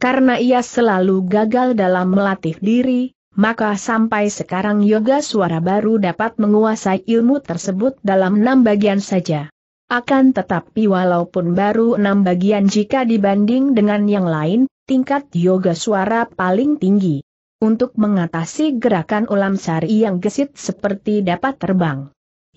Karena ia selalu gagal dalam melatih diri, maka sampai sekarang yoga suara baru dapat menguasai ilmu tersebut dalam enam bagian saja. Akan tetapi walaupun baru enam bagian jika dibanding dengan yang lain, tingkat yoga suara paling tinggi. Untuk mengatasi gerakan ulam sari yang gesit seperti dapat terbang.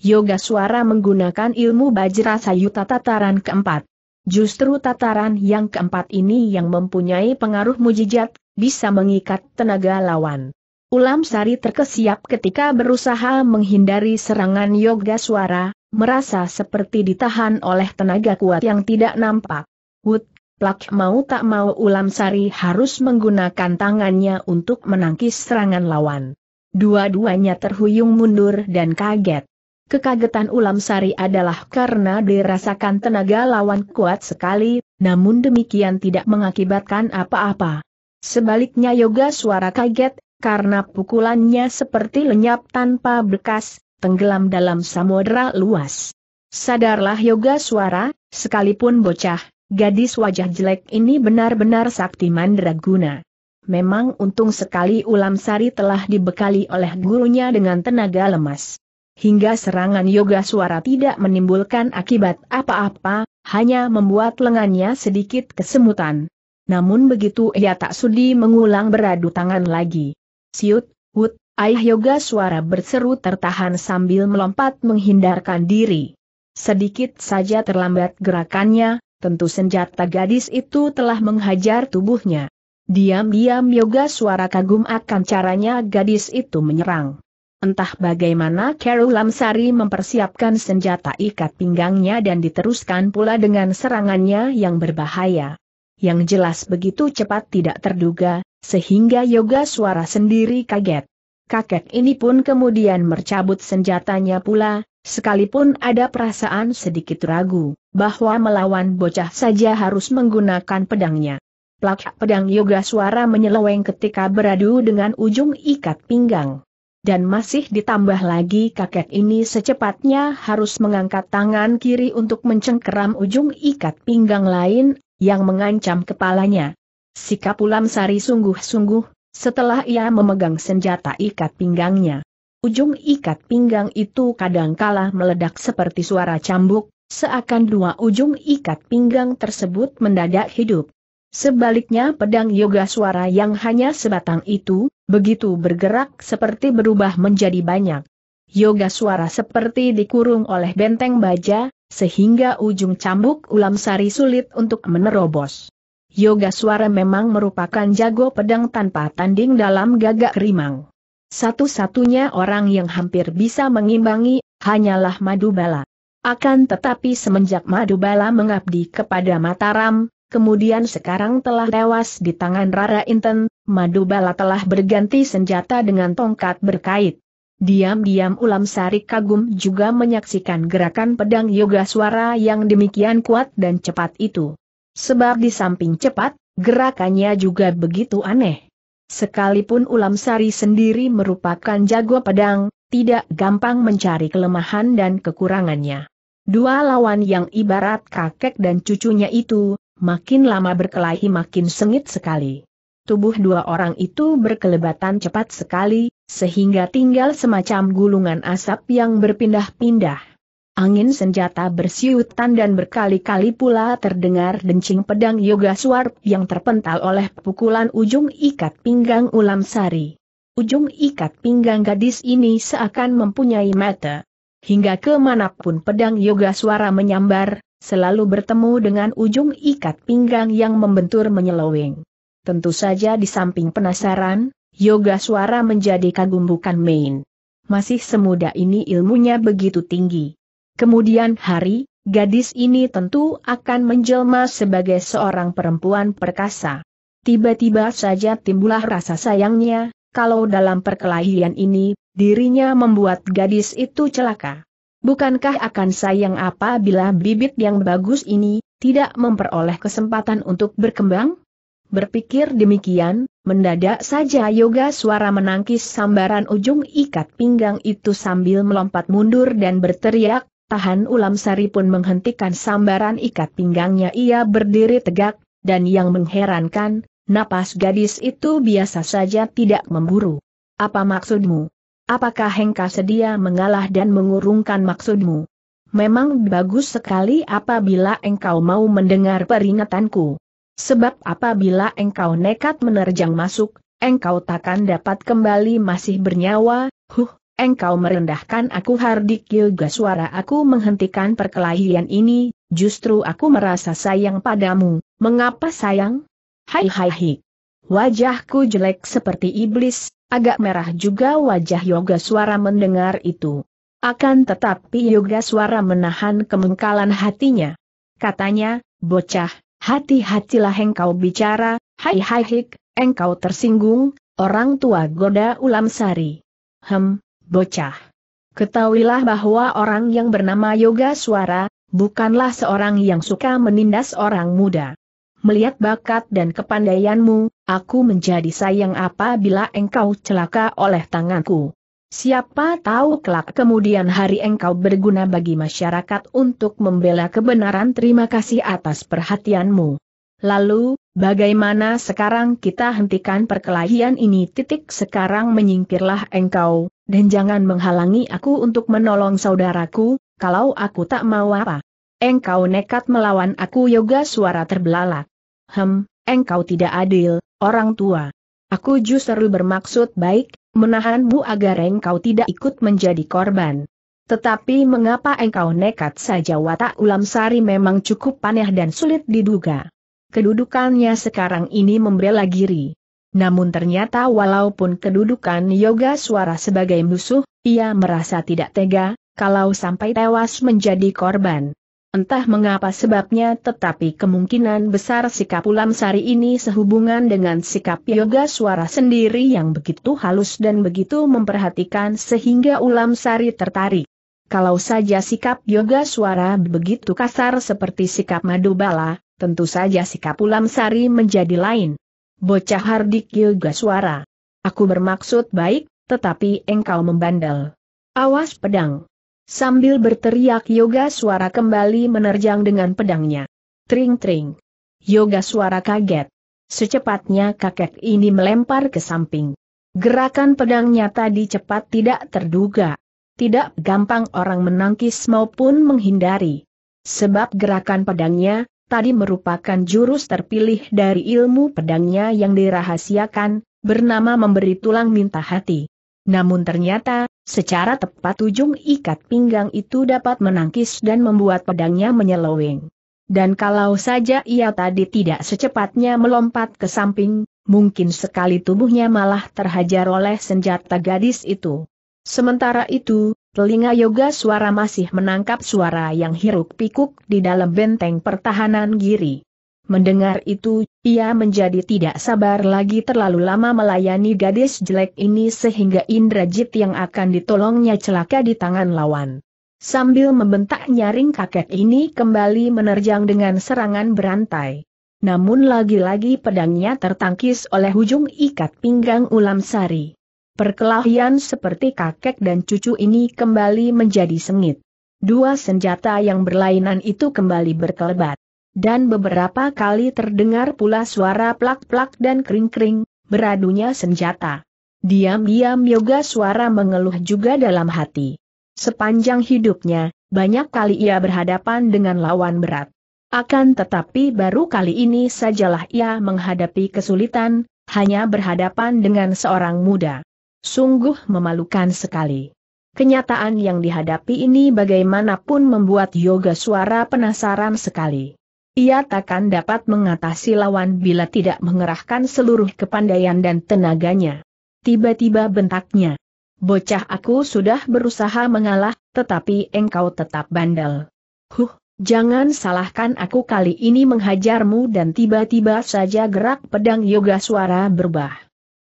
Yoga suara menggunakan ilmu Sayuta tataran keempat. Justru tataran yang keempat ini yang mempunyai pengaruh mujizat, bisa mengikat tenaga lawan. Ulam Sari terkesiap ketika berusaha menghindari serangan yoga suara, merasa seperti ditahan oleh tenaga kuat yang tidak nampak. Wut, plak mau tak mau Ulam Sari harus menggunakan tangannya untuk menangkis serangan lawan. Dua-duanya terhuyung mundur dan kaget. Kekagetan Ulam Sari adalah karena dirasakan tenaga lawan kuat sekali, namun demikian tidak mengakibatkan apa-apa. Sebaliknya Yoga suara kaget, karena pukulannya seperti lenyap tanpa bekas, tenggelam dalam samudera luas. Sadarlah Yoga suara, sekalipun bocah, gadis wajah jelek ini benar-benar sakti mandraguna. Memang untung sekali Ulam Sari telah dibekali oleh gurunya dengan tenaga lemas hingga serangan yoga suara tidak menimbulkan akibat apa-apa, hanya membuat lengannya sedikit kesemutan. Namun begitu ia tak sudi mengulang beradu tangan lagi. Siut, hut, ayah yoga suara berseru tertahan sambil melompat menghindarkan diri. Sedikit saja terlambat gerakannya, tentu senjata gadis itu telah menghajar tubuhnya. Diam-diam yoga suara kagum akan caranya gadis itu menyerang. Entah bagaimana Carol Lamsari mempersiapkan senjata ikat pinggangnya dan diteruskan pula dengan serangannya yang berbahaya. Yang jelas begitu cepat tidak terduga, sehingga yoga suara sendiri kaget. Kakek ini pun kemudian mercabut senjatanya pula, sekalipun ada perasaan sedikit ragu, bahwa melawan bocah saja harus menggunakan pedangnya. Plak pedang yoga suara menyeleweng ketika beradu dengan ujung ikat pinggang dan masih ditambah lagi kakek ini secepatnya harus mengangkat tangan kiri untuk mencengkeram ujung ikat pinggang lain, yang mengancam kepalanya. Sikap Ulam Sari sungguh-sungguh, setelah ia memegang senjata ikat pinggangnya. Ujung ikat pinggang itu kadangkala meledak seperti suara cambuk, seakan dua ujung ikat pinggang tersebut mendadak hidup. Sebaliknya pedang yoga suara yang hanya sebatang itu, begitu bergerak seperti berubah menjadi banyak. Yoga suara seperti dikurung oleh benteng baja, sehingga ujung cambuk ulam sari sulit untuk menerobos. Yoga suara memang merupakan jago pedang tanpa tanding dalam gagak rimang. Satu-satunya orang yang hampir bisa mengimbangi, hanyalah Madubala. Akan tetapi semenjak Madubala mengabdi kepada Mataram, kemudian sekarang telah tewas di tangan Rara Inten, Madubala telah berganti senjata dengan tongkat berkait. Diam-diam Ulam Sari kagum juga menyaksikan gerakan pedang yoga suara yang demikian kuat dan cepat itu. Sebab di samping cepat, gerakannya juga begitu aneh. Sekalipun Ulam Sari sendiri merupakan jago pedang, tidak gampang mencari kelemahan dan kekurangannya. Dua lawan yang ibarat kakek dan cucunya itu, makin lama berkelahi makin sengit sekali. Tubuh dua orang itu berkelebatan cepat sekali, sehingga tinggal semacam gulungan asap yang berpindah-pindah. Angin senjata bersiutan dan berkali-kali pula terdengar dencing pedang Yoga suar yang terpental oleh pukulan ujung ikat pinggang ulam sari. Ujung ikat pinggang gadis ini seakan mempunyai mata. Hingga kemanapun pedang Yoga Suara menyambar, selalu bertemu dengan ujung ikat pinggang yang membentur menyeloweng. Tentu saja di samping penasaran, yoga suara menjadi kagum bukan main. Masih semuda ini ilmunya begitu tinggi. Kemudian hari, gadis ini tentu akan menjelma sebagai seorang perempuan perkasa. Tiba-tiba saja timbullah rasa sayangnya, kalau dalam perkelahian ini, dirinya membuat gadis itu celaka. Bukankah akan sayang apabila bibit yang bagus ini tidak memperoleh kesempatan untuk berkembang? Berpikir demikian, mendadak saja Yoga suara menangkis sambaran ujung ikat pinggang itu sambil melompat mundur dan berteriak, tahan ulam sari pun menghentikan sambaran ikat pinggangnya ia berdiri tegak, dan yang mengherankan, napas gadis itu biasa saja tidak memburu. Apa maksudmu? Apakah Hengka sedia mengalah dan mengurungkan maksudmu? Memang bagus sekali apabila engkau mau mendengar peringatanku. Sebab apabila engkau nekat menerjang masuk, engkau takkan dapat kembali masih bernyawa, huh, engkau merendahkan aku Hardik juga suara aku menghentikan perkelahian ini, justru aku merasa sayang padamu, mengapa sayang? Hai hai hai. Wajahku jelek seperti iblis, Agak merah juga wajah Yoga Suara mendengar itu. Akan tetapi Yoga Suara menahan kemengkalan hatinya. Katanya, bocah, hati-hatilah engkau bicara, hai hai hik, engkau tersinggung, orang tua goda ulam sari. Hem, bocah. Ketahuilah bahwa orang yang bernama Yoga Suara, bukanlah seorang yang suka menindas orang muda melihat bakat dan kepandaianmu, aku menjadi sayang apabila engkau celaka oleh tanganku. Siapa tahu kelak kemudian hari engkau berguna bagi masyarakat untuk membela kebenaran terima kasih atas perhatianmu. Lalu, bagaimana sekarang kita hentikan perkelahian ini titik sekarang menyingkirlah engkau, dan jangan menghalangi aku untuk menolong saudaraku, kalau aku tak mau apa. Engkau nekat melawan aku yoga suara terbelalak. Hem, engkau tidak adil, orang tua. Aku justru bermaksud baik, menahanmu agar engkau tidak ikut menjadi korban. Tetapi mengapa engkau nekat saja watak ulam sari memang cukup panah dan sulit diduga. Kedudukannya sekarang ini membela giri. Namun ternyata walaupun kedudukan yoga suara sebagai musuh, ia merasa tidak tega, kalau sampai tewas menjadi korban. Entah mengapa sebabnya tetapi kemungkinan besar sikap Ulam Sari ini sehubungan dengan sikap yoga suara sendiri yang begitu halus dan begitu memperhatikan sehingga Ulam Sari tertarik. Kalau saja sikap yoga suara begitu kasar seperti sikap madu tentu saja sikap Ulam Sari menjadi lain. Bocah hardik yoga suara. Aku bermaksud baik, tetapi engkau membandel. Awas pedang. Sambil berteriak yoga suara kembali menerjang dengan pedangnya. Tring-tring. Yoga suara kaget. Secepatnya kakek ini melempar ke samping. Gerakan pedangnya tadi cepat tidak terduga. Tidak gampang orang menangkis maupun menghindari. Sebab gerakan pedangnya, tadi merupakan jurus terpilih dari ilmu pedangnya yang dirahasiakan, bernama memberi tulang minta hati. Namun ternyata, Secara tepat ujung ikat pinggang itu dapat menangkis dan membuat pedangnya menyeloweng. Dan kalau saja ia tadi tidak secepatnya melompat ke samping, mungkin sekali tubuhnya malah terhajar oleh senjata gadis itu. Sementara itu, telinga yoga suara masih menangkap suara yang hiruk pikuk di dalam benteng pertahanan giri. Mendengar itu, ia menjadi tidak sabar lagi terlalu lama melayani gadis jelek ini sehingga Indrajit yang akan ditolongnya celaka di tangan lawan. Sambil membentak nyaring kakek ini kembali menerjang dengan serangan berantai. Namun lagi-lagi pedangnya tertangkis oleh ujung ikat pinggang ulam sari. Perkelahian seperti kakek dan cucu ini kembali menjadi sengit. Dua senjata yang berlainan itu kembali berkelebat dan beberapa kali terdengar pula suara plak-plak dan kering-kering, beradunya senjata. Diam-diam yoga suara mengeluh juga dalam hati. Sepanjang hidupnya, banyak kali ia berhadapan dengan lawan berat. Akan tetapi baru kali ini sajalah ia menghadapi kesulitan, hanya berhadapan dengan seorang muda. Sungguh memalukan sekali. Kenyataan yang dihadapi ini bagaimanapun membuat yoga suara penasaran sekali. Ia takkan dapat mengatasi lawan bila tidak mengerahkan seluruh kepandaian dan tenaganya. Tiba-tiba bentaknya. Bocah aku sudah berusaha mengalah, tetapi engkau tetap bandel. Huh, jangan salahkan aku kali ini menghajarmu dan tiba-tiba saja gerak pedang yoga suara berubah.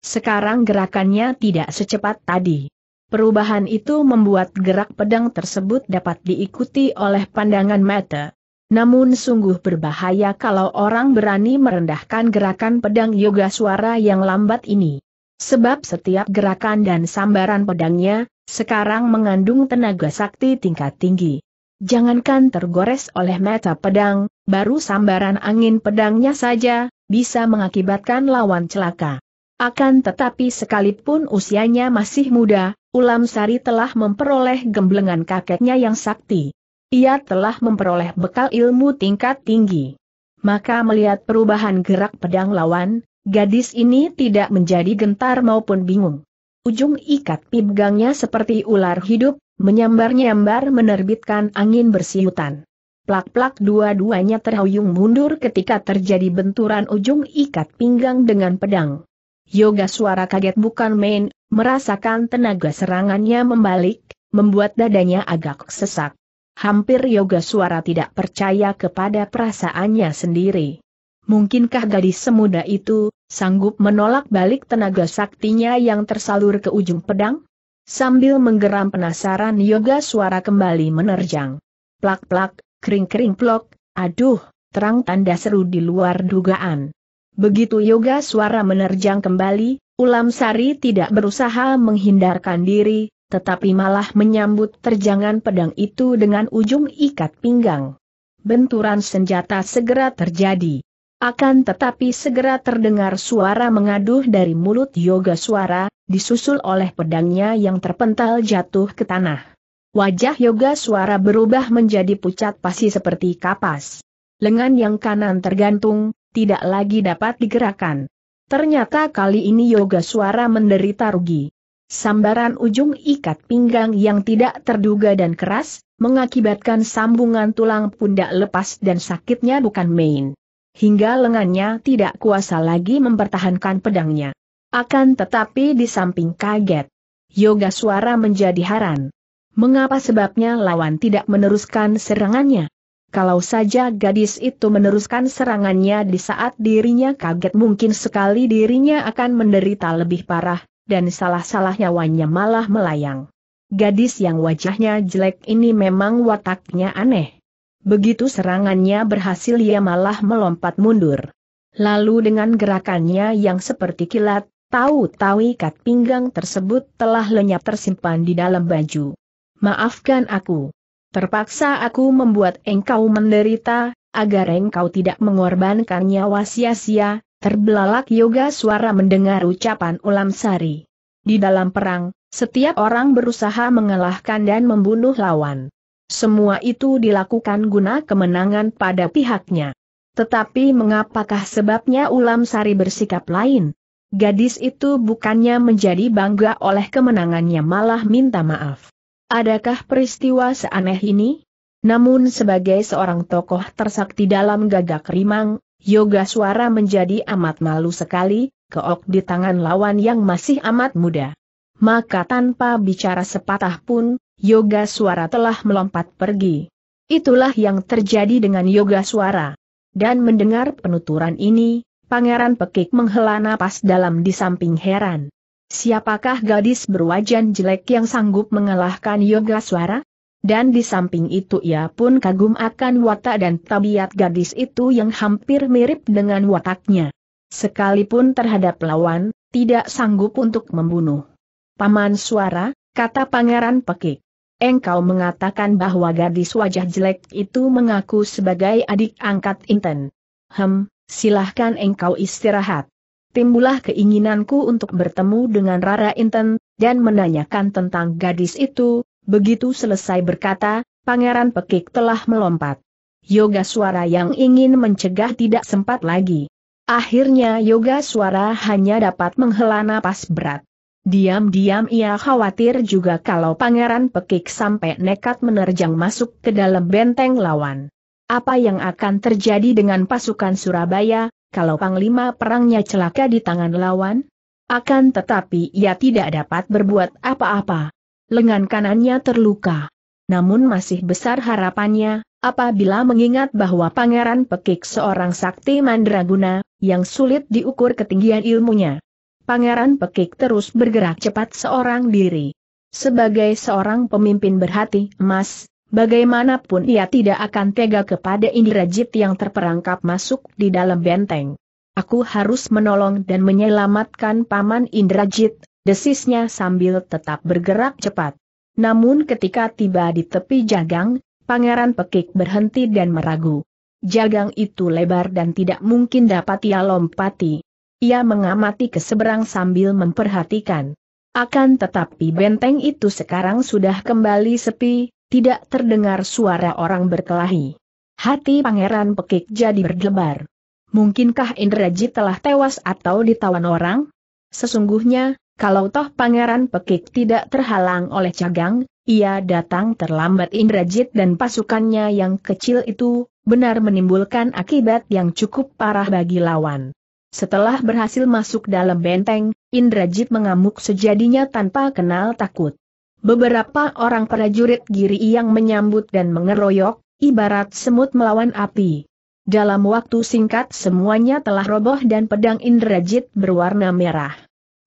Sekarang gerakannya tidak secepat tadi. Perubahan itu membuat gerak pedang tersebut dapat diikuti oleh pandangan mata. Namun sungguh berbahaya kalau orang berani merendahkan gerakan pedang yoga suara yang lambat ini. Sebab setiap gerakan dan sambaran pedangnya, sekarang mengandung tenaga sakti tingkat tinggi. Jangankan tergores oleh mata pedang, baru sambaran angin pedangnya saja, bisa mengakibatkan lawan celaka. Akan tetapi sekalipun usianya masih muda, Ulam Sari telah memperoleh gemblengan kakeknya yang sakti. Ia telah memperoleh bekal ilmu tingkat tinggi. Maka melihat perubahan gerak pedang lawan, gadis ini tidak menjadi gentar maupun bingung. Ujung ikat pinggangnya seperti ular hidup, menyambar-nyambar menerbitkan angin bersiutan. Plak-plak dua-duanya terhuyung mundur ketika terjadi benturan ujung ikat pinggang dengan pedang. Yoga suara kaget bukan main, merasakan tenaga serangannya membalik, membuat dadanya agak sesak. Hampir Yoga Suara tidak percaya kepada perasaannya sendiri. Mungkinkah gadis semuda itu, sanggup menolak balik tenaga saktinya yang tersalur ke ujung pedang? Sambil menggeram penasaran Yoga Suara kembali menerjang. Plak-plak, kering-kering plok, aduh, terang tanda seru di luar dugaan. Begitu Yoga Suara menerjang kembali, Ulam Sari tidak berusaha menghindarkan diri, tetapi malah menyambut terjangan pedang itu dengan ujung ikat pinggang. Benturan senjata segera terjadi. Akan tetapi segera terdengar suara mengaduh dari mulut yoga suara, disusul oleh pedangnya yang terpental jatuh ke tanah. Wajah yoga suara berubah menjadi pucat pasi seperti kapas. Lengan yang kanan tergantung, tidak lagi dapat digerakkan. Ternyata kali ini yoga suara menderita rugi. Sambaran ujung ikat pinggang yang tidak terduga dan keras, mengakibatkan sambungan tulang pundak lepas dan sakitnya bukan main. Hingga lengannya tidak kuasa lagi mempertahankan pedangnya. Akan tetapi di samping kaget, yoga suara menjadi haran. Mengapa sebabnya lawan tidak meneruskan serangannya? Kalau saja gadis itu meneruskan serangannya di saat dirinya kaget mungkin sekali dirinya akan menderita lebih parah, dan salah-salah nyawanya malah melayang. Gadis yang wajahnya jelek ini memang wataknya aneh. Begitu serangannya berhasil ia malah melompat mundur. Lalu dengan gerakannya yang seperti kilat, tahu-tahu ikat pinggang tersebut telah lenyap tersimpan di dalam baju. Maafkan aku. Terpaksa aku membuat engkau menderita, agar engkau tidak mengorbankan nyawa sia-sia, Terbelalak yoga suara mendengar ucapan ulam sari. Di dalam perang, setiap orang berusaha mengalahkan dan membunuh lawan. Semua itu dilakukan guna kemenangan pada pihaknya. Tetapi mengapakah sebabnya ulam sari bersikap lain? Gadis itu bukannya menjadi bangga oleh kemenangannya malah minta maaf. Adakah peristiwa seaneh ini? Namun sebagai seorang tokoh tersakti dalam gagak rimang, Yoga suara menjadi amat malu sekali, keok di tangan lawan yang masih amat muda. Maka tanpa bicara sepatah pun, Yoga suara telah melompat pergi. Itulah yang terjadi dengan Yoga suara. Dan mendengar penuturan ini, Pangeran Pekik menghela napas dalam di samping heran. Siapakah gadis berwajan jelek yang sanggup mengalahkan Yoga Suara? dan di samping itu ia pun kagum akan watak dan tabiat gadis itu yang hampir mirip dengan wataknya. Sekalipun terhadap lawan, tidak sanggup untuk membunuh. Paman suara, kata pangeran pekik. Engkau mengatakan bahwa gadis wajah jelek itu mengaku sebagai adik angkat Inten. Hem, silahkan engkau istirahat. Timbulah keinginanku untuk bertemu dengan Rara Inten, dan menanyakan tentang gadis itu, Begitu selesai berkata, Pangeran Pekik telah melompat. Yoga suara yang ingin mencegah tidak sempat lagi. Akhirnya yoga suara hanya dapat menghela napas berat. Diam-diam ia khawatir juga kalau Pangeran Pekik sampai nekat menerjang masuk ke dalam benteng lawan. Apa yang akan terjadi dengan pasukan Surabaya, kalau Panglima perangnya celaka di tangan lawan? Akan tetapi ia tidak dapat berbuat apa-apa lengan kanannya terluka. Namun masih besar harapannya, apabila mengingat bahwa Pangeran Pekik seorang sakti mandraguna, yang sulit diukur ketinggian ilmunya. Pangeran Pekik terus bergerak cepat seorang diri. Sebagai seorang pemimpin berhati emas, bagaimanapun ia tidak akan tega kepada Indrajit yang terperangkap masuk di dalam benteng. Aku harus menolong dan menyelamatkan Paman Indrajit, desisnya sambil tetap bergerak cepat. Namun ketika tiba di tepi jagang, Pangeran Pekik berhenti dan meragu. Jagang itu lebar dan tidak mungkin dapat ia lompati. Ia mengamati ke seberang sambil memperhatikan. Akan tetapi benteng itu sekarang sudah kembali sepi, tidak terdengar suara orang berkelahi. Hati Pangeran Pekik jadi berdebar. Mungkinkah Indrajit telah tewas atau ditawan orang? Sesungguhnya, kalau toh Pangeran Pekik tidak terhalang oleh Cagang, ia datang terlambat Indrajit dan pasukannya yang kecil itu, benar menimbulkan akibat yang cukup parah bagi lawan. Setelah berhasil masuk dalam benteng, Indrajit mengamuk sejadinya tanpa kenal takut. Beberapa orang prajurit giri yang menyambut dan mengeroyok, ibarat semut melawan api. Dalam waktu singkat semuanya telah roboh dan pedang Indrajit berwarna merah.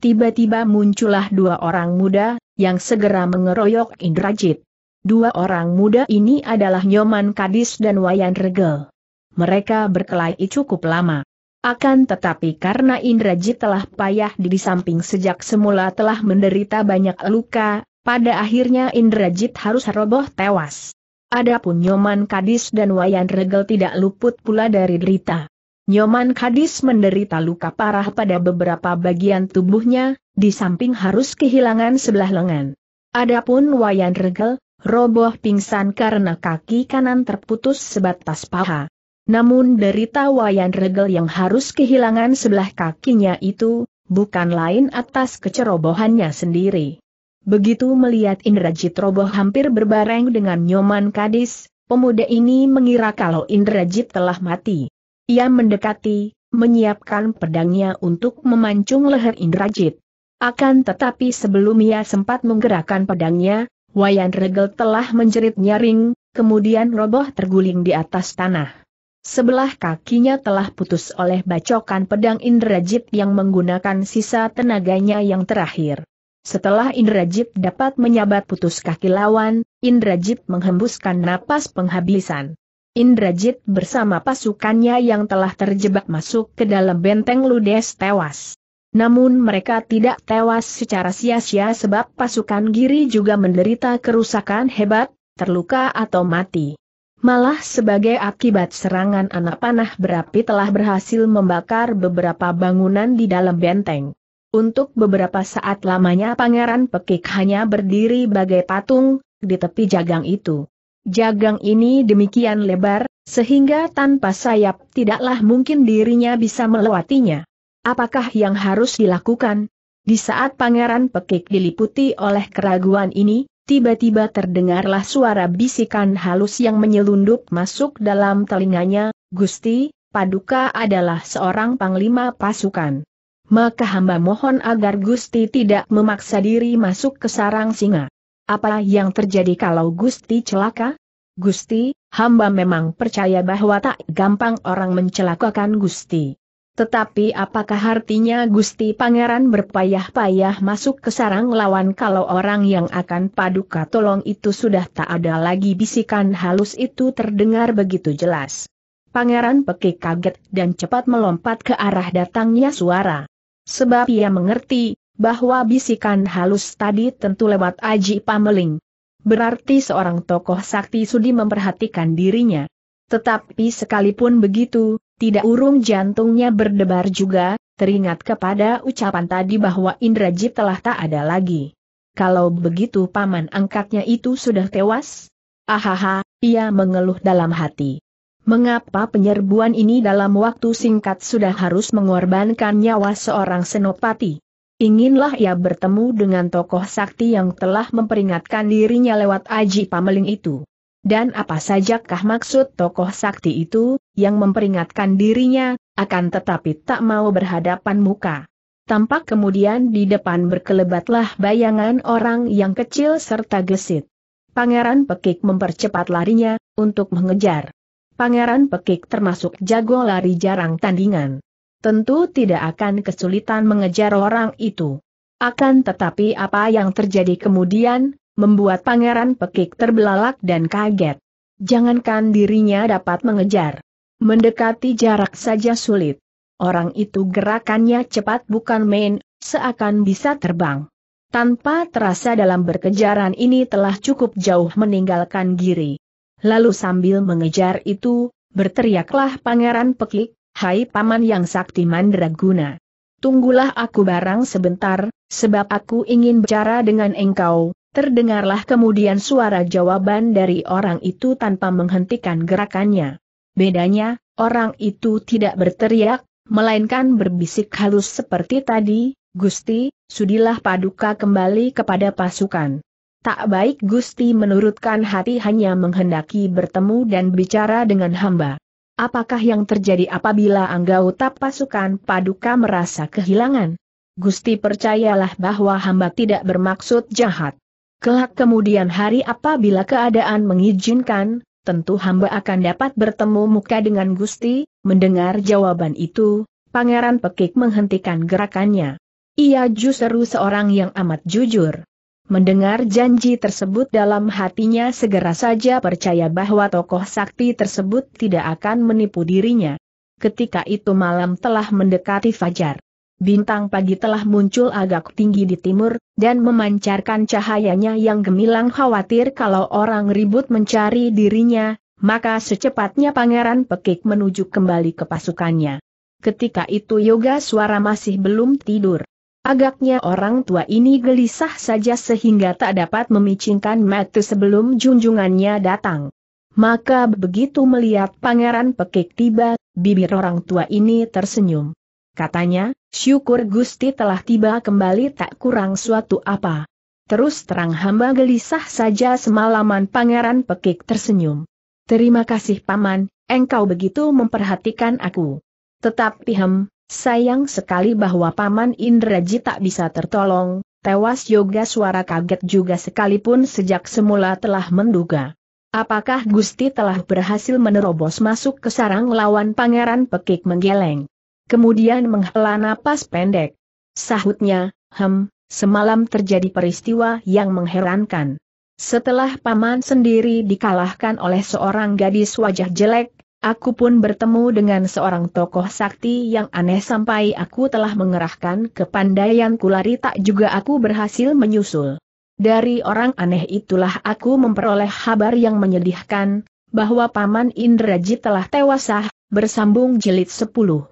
Tiba-tiba muncullah dua orang muda, yang segera mengeroyok Indrajit. Dua orang muda ini adalah Nyoman Kadis dan Wayan Regel. Mereka berkelahi cukup lama. Akan tetapi karena Indrajit telah payah di samping sejak semula telah menderita banyak luka, pada akhirnya Indrajit harus roboh tewas. Adapun Nyoman Kadis dan Wayan Regel tidak luput pula dari derita. Nyoman Kadis menderita luka parah pada beberapa bagian tubuhnya, di samping harus kehilangan sebelah lengan. Adapun Wayan Regel, roboh pingsan karena kaki kanan terputus sebatas paha. Namun derita Wayan Regel yang harus kehilangan sebelah kakinya itu, bukan lain atas kecerobohannya sendiri. Begitu melihat Indrajit roboh hampir berbareng dengan Nyoman Kadis, pemuda ini mengira kalau Indrajit telah mati. Ia mendekati, menyiapkan pedangnya untuk memancung leher Indrajit. Akan tetapi sebelum ia sempat menggerakkan pedangnya, Wayan Regel telah menjerit nyaring, kemudian roboh terguling di atas tanah. Sebelah kakinya telah putus oleh bacokan pedang Indrajit yang menggunakan sisa tenaganya yang terakhir. Setelah Indrajit dapat menyabat putus kaki lawan, Indrajit menghembuskan napas penghabisan. Indrajit bersama pasukannya yang telah terjebak masuk ke dalam benteng ludes tewas. Namun mereka tidak tewas secara sia-sia sebab pasukan Giri juga menderita kerusakan hebat, terluka atau mati. Malah sebagai akibat serangan anak panah berapi telah berhasil membakar beberapa bangunan di dalam benteng. Untuk beberapa saat lamanya Pangeran Pekik hanya berdiri bagai patung, di tepi jagang itu. Jagang ini demikian lebar, sehingga tanpa sayap tidaklah mungkin dirinya bisa melewatinya. Apakah yang harus dilakukan? Di saat Pangeran Pekik diliputi oleh keraguan ini, tiba-tiba terdengarlah suara bisikan halus yang menyelundup masuk dalam telinganya, Gusti, Paduka adalah seorang panglima pasukan. Maka hamba mohon agar Gusti tidak memaksa diri masuk ke sarang singa. Apa yang terjadi kalau Gusti celaka? Gusti, hamba memang percaya bahwa tak gampang orang mencelakakan Gusti. Tetapi apakah artinya Gusti Pangeran berpayah-payah masuk ke sarang lawan kalau orang yang akan paduka tolong itu sudah tak ada lagi bisikan halus itu terdengar begitu jelas. Pangeran Pekik kaget dan cepat melompat ke arah datangnya suara. Sebab ia mengerti, bahwa bisikan halus tadi tentu lewat Aji Pameling. Berarti seorang tokoh sakti sudi memperhatikan dirinya. Tetapi sekalipun begitu, tidak urung jantungnya berdebar juga, teringat kepada ucapan tadi bahwa Indrajit telah tak ada lagi. Kalau begitu paman angkatnya itu sudah tewas? Ahaha, ia mengeluh dalam hati. Mengapa penyerbuan ini dalam waktu singkat sudah harus mengorbankan nyawa seorang senopati? Inginlah ia bertemu dengan tokoh sakti yang telah memperingatkan dirinya lewat aji pameling itu. Dan apa sajakah maksud tokoh sakti itu, yang memperingatkan dirinya, akan tetapi tak mau berhadapan muka. Tampak kemudian di depan berkelebatlah bayangan orang yang kecil serta gesit. Pangeran Pekik mempercepat larinya, untuk mengejar. Pangeran Pekik termasuk jago lari jarang tandingan tentu tidak akan kesulitan mengejar orang itu. Akan tetapi apa yang terjadi kemudian, membuat pangeran pekik terbelalak dan kaget. Jangankan dirinya dapat mengejar. Mendekati jarak saja sulit. Orang itu gerakannya cepat bukan main, seakan bisa terbang. Tanpa terasa dalam berkejaran ini telah cukup jauh meninggalkan giri. Lalu sambil mengejar itu, berteriaklah pangeran pekik, Hai paman yang sakti mandraguna. Tunggulah aku barang sebentar, sebab aku ingin bicara dengan engkau, terdengarlah kemudian suara jawaban dari orang itu tanpa menghentikan gerakannya. Bedanya, orang itu tidak berteriak, melainkan berbisik halus seperti tadi, Gusti, sudilah paduka kembali kepada pasukan. Tak baik Gusti menurutkan hati hanya menghendaki bertemu dan bicara dengan hamba. Apakah yang terjadi apabila anggota pasukan paduka merasa kehilangan? Gusti percayalah bahwa hamba tidak bermaksud jahat. Kelak kemudian hari apabila keadaan mengizinkan, tentu hamba akan dapat bertemu muka dengan Gusti, mendengar jawaban itu, Pangeran Pekik menghentikan gerakannya. Ia justru seorang yang amat jujur. Mendengar janji tersebut dalam hatinya segera saja percaya bahwa tokoh sakti tersebut tidak akan menipu dirinya. Ketika itu malam telah mendekati fajar. Bintang pagi telah muncul agak tinggi di timur, dan memancarkan cahayanya yang gemilang khawatir kalau orang ribut mencari dirinya, maka secepatnya Pangeran Pekik menuju kembali ke pasukannya. Ketika itu yoga suara masih belum tidur. Agaknya orang tua ini gelisah saja sehingga tak dapat memicingkan mata sebelum junjungannya datang. Maka begitu melihat pangeran pekik tiba, bibir orang tua ini tersenyum. Katanya, syukur Gusti telah tiba kembali tak kurang suatu apa. Terus terang hamba gelisah saja semalaman pangeran pekik tersenyum. Terima kasih paman, engkau begitu memperhatikan aku. Tetap pihem, Sayang sekali bahwa Paman Indraji tak bisa tertolong, tewas yoga suara kaget juga sekalipun sejak semula telah menduga. Apakah Gusti telah berhasil menerobos masuk ke sarang lawan pangeran pekik menggeleng? Kemudian menghela napas pendek. Sahutnya, hem, semalam terjadi peristiwa yang mengherankan. Setelah paman sendiri dikalahkan oleh seorang gadis wajah jelek, Aku pun bertemu dengan seorang tokoh sakti yang aneh sampai aku telah mengerahkan kepandaian kulari tak juga aku berhasil menyusul. Dari orang aneh itulah aku memperoleh kabar yang menyedihkan, bahwa Paman Indrajit telah tewasah bersambung jilid sepuluh.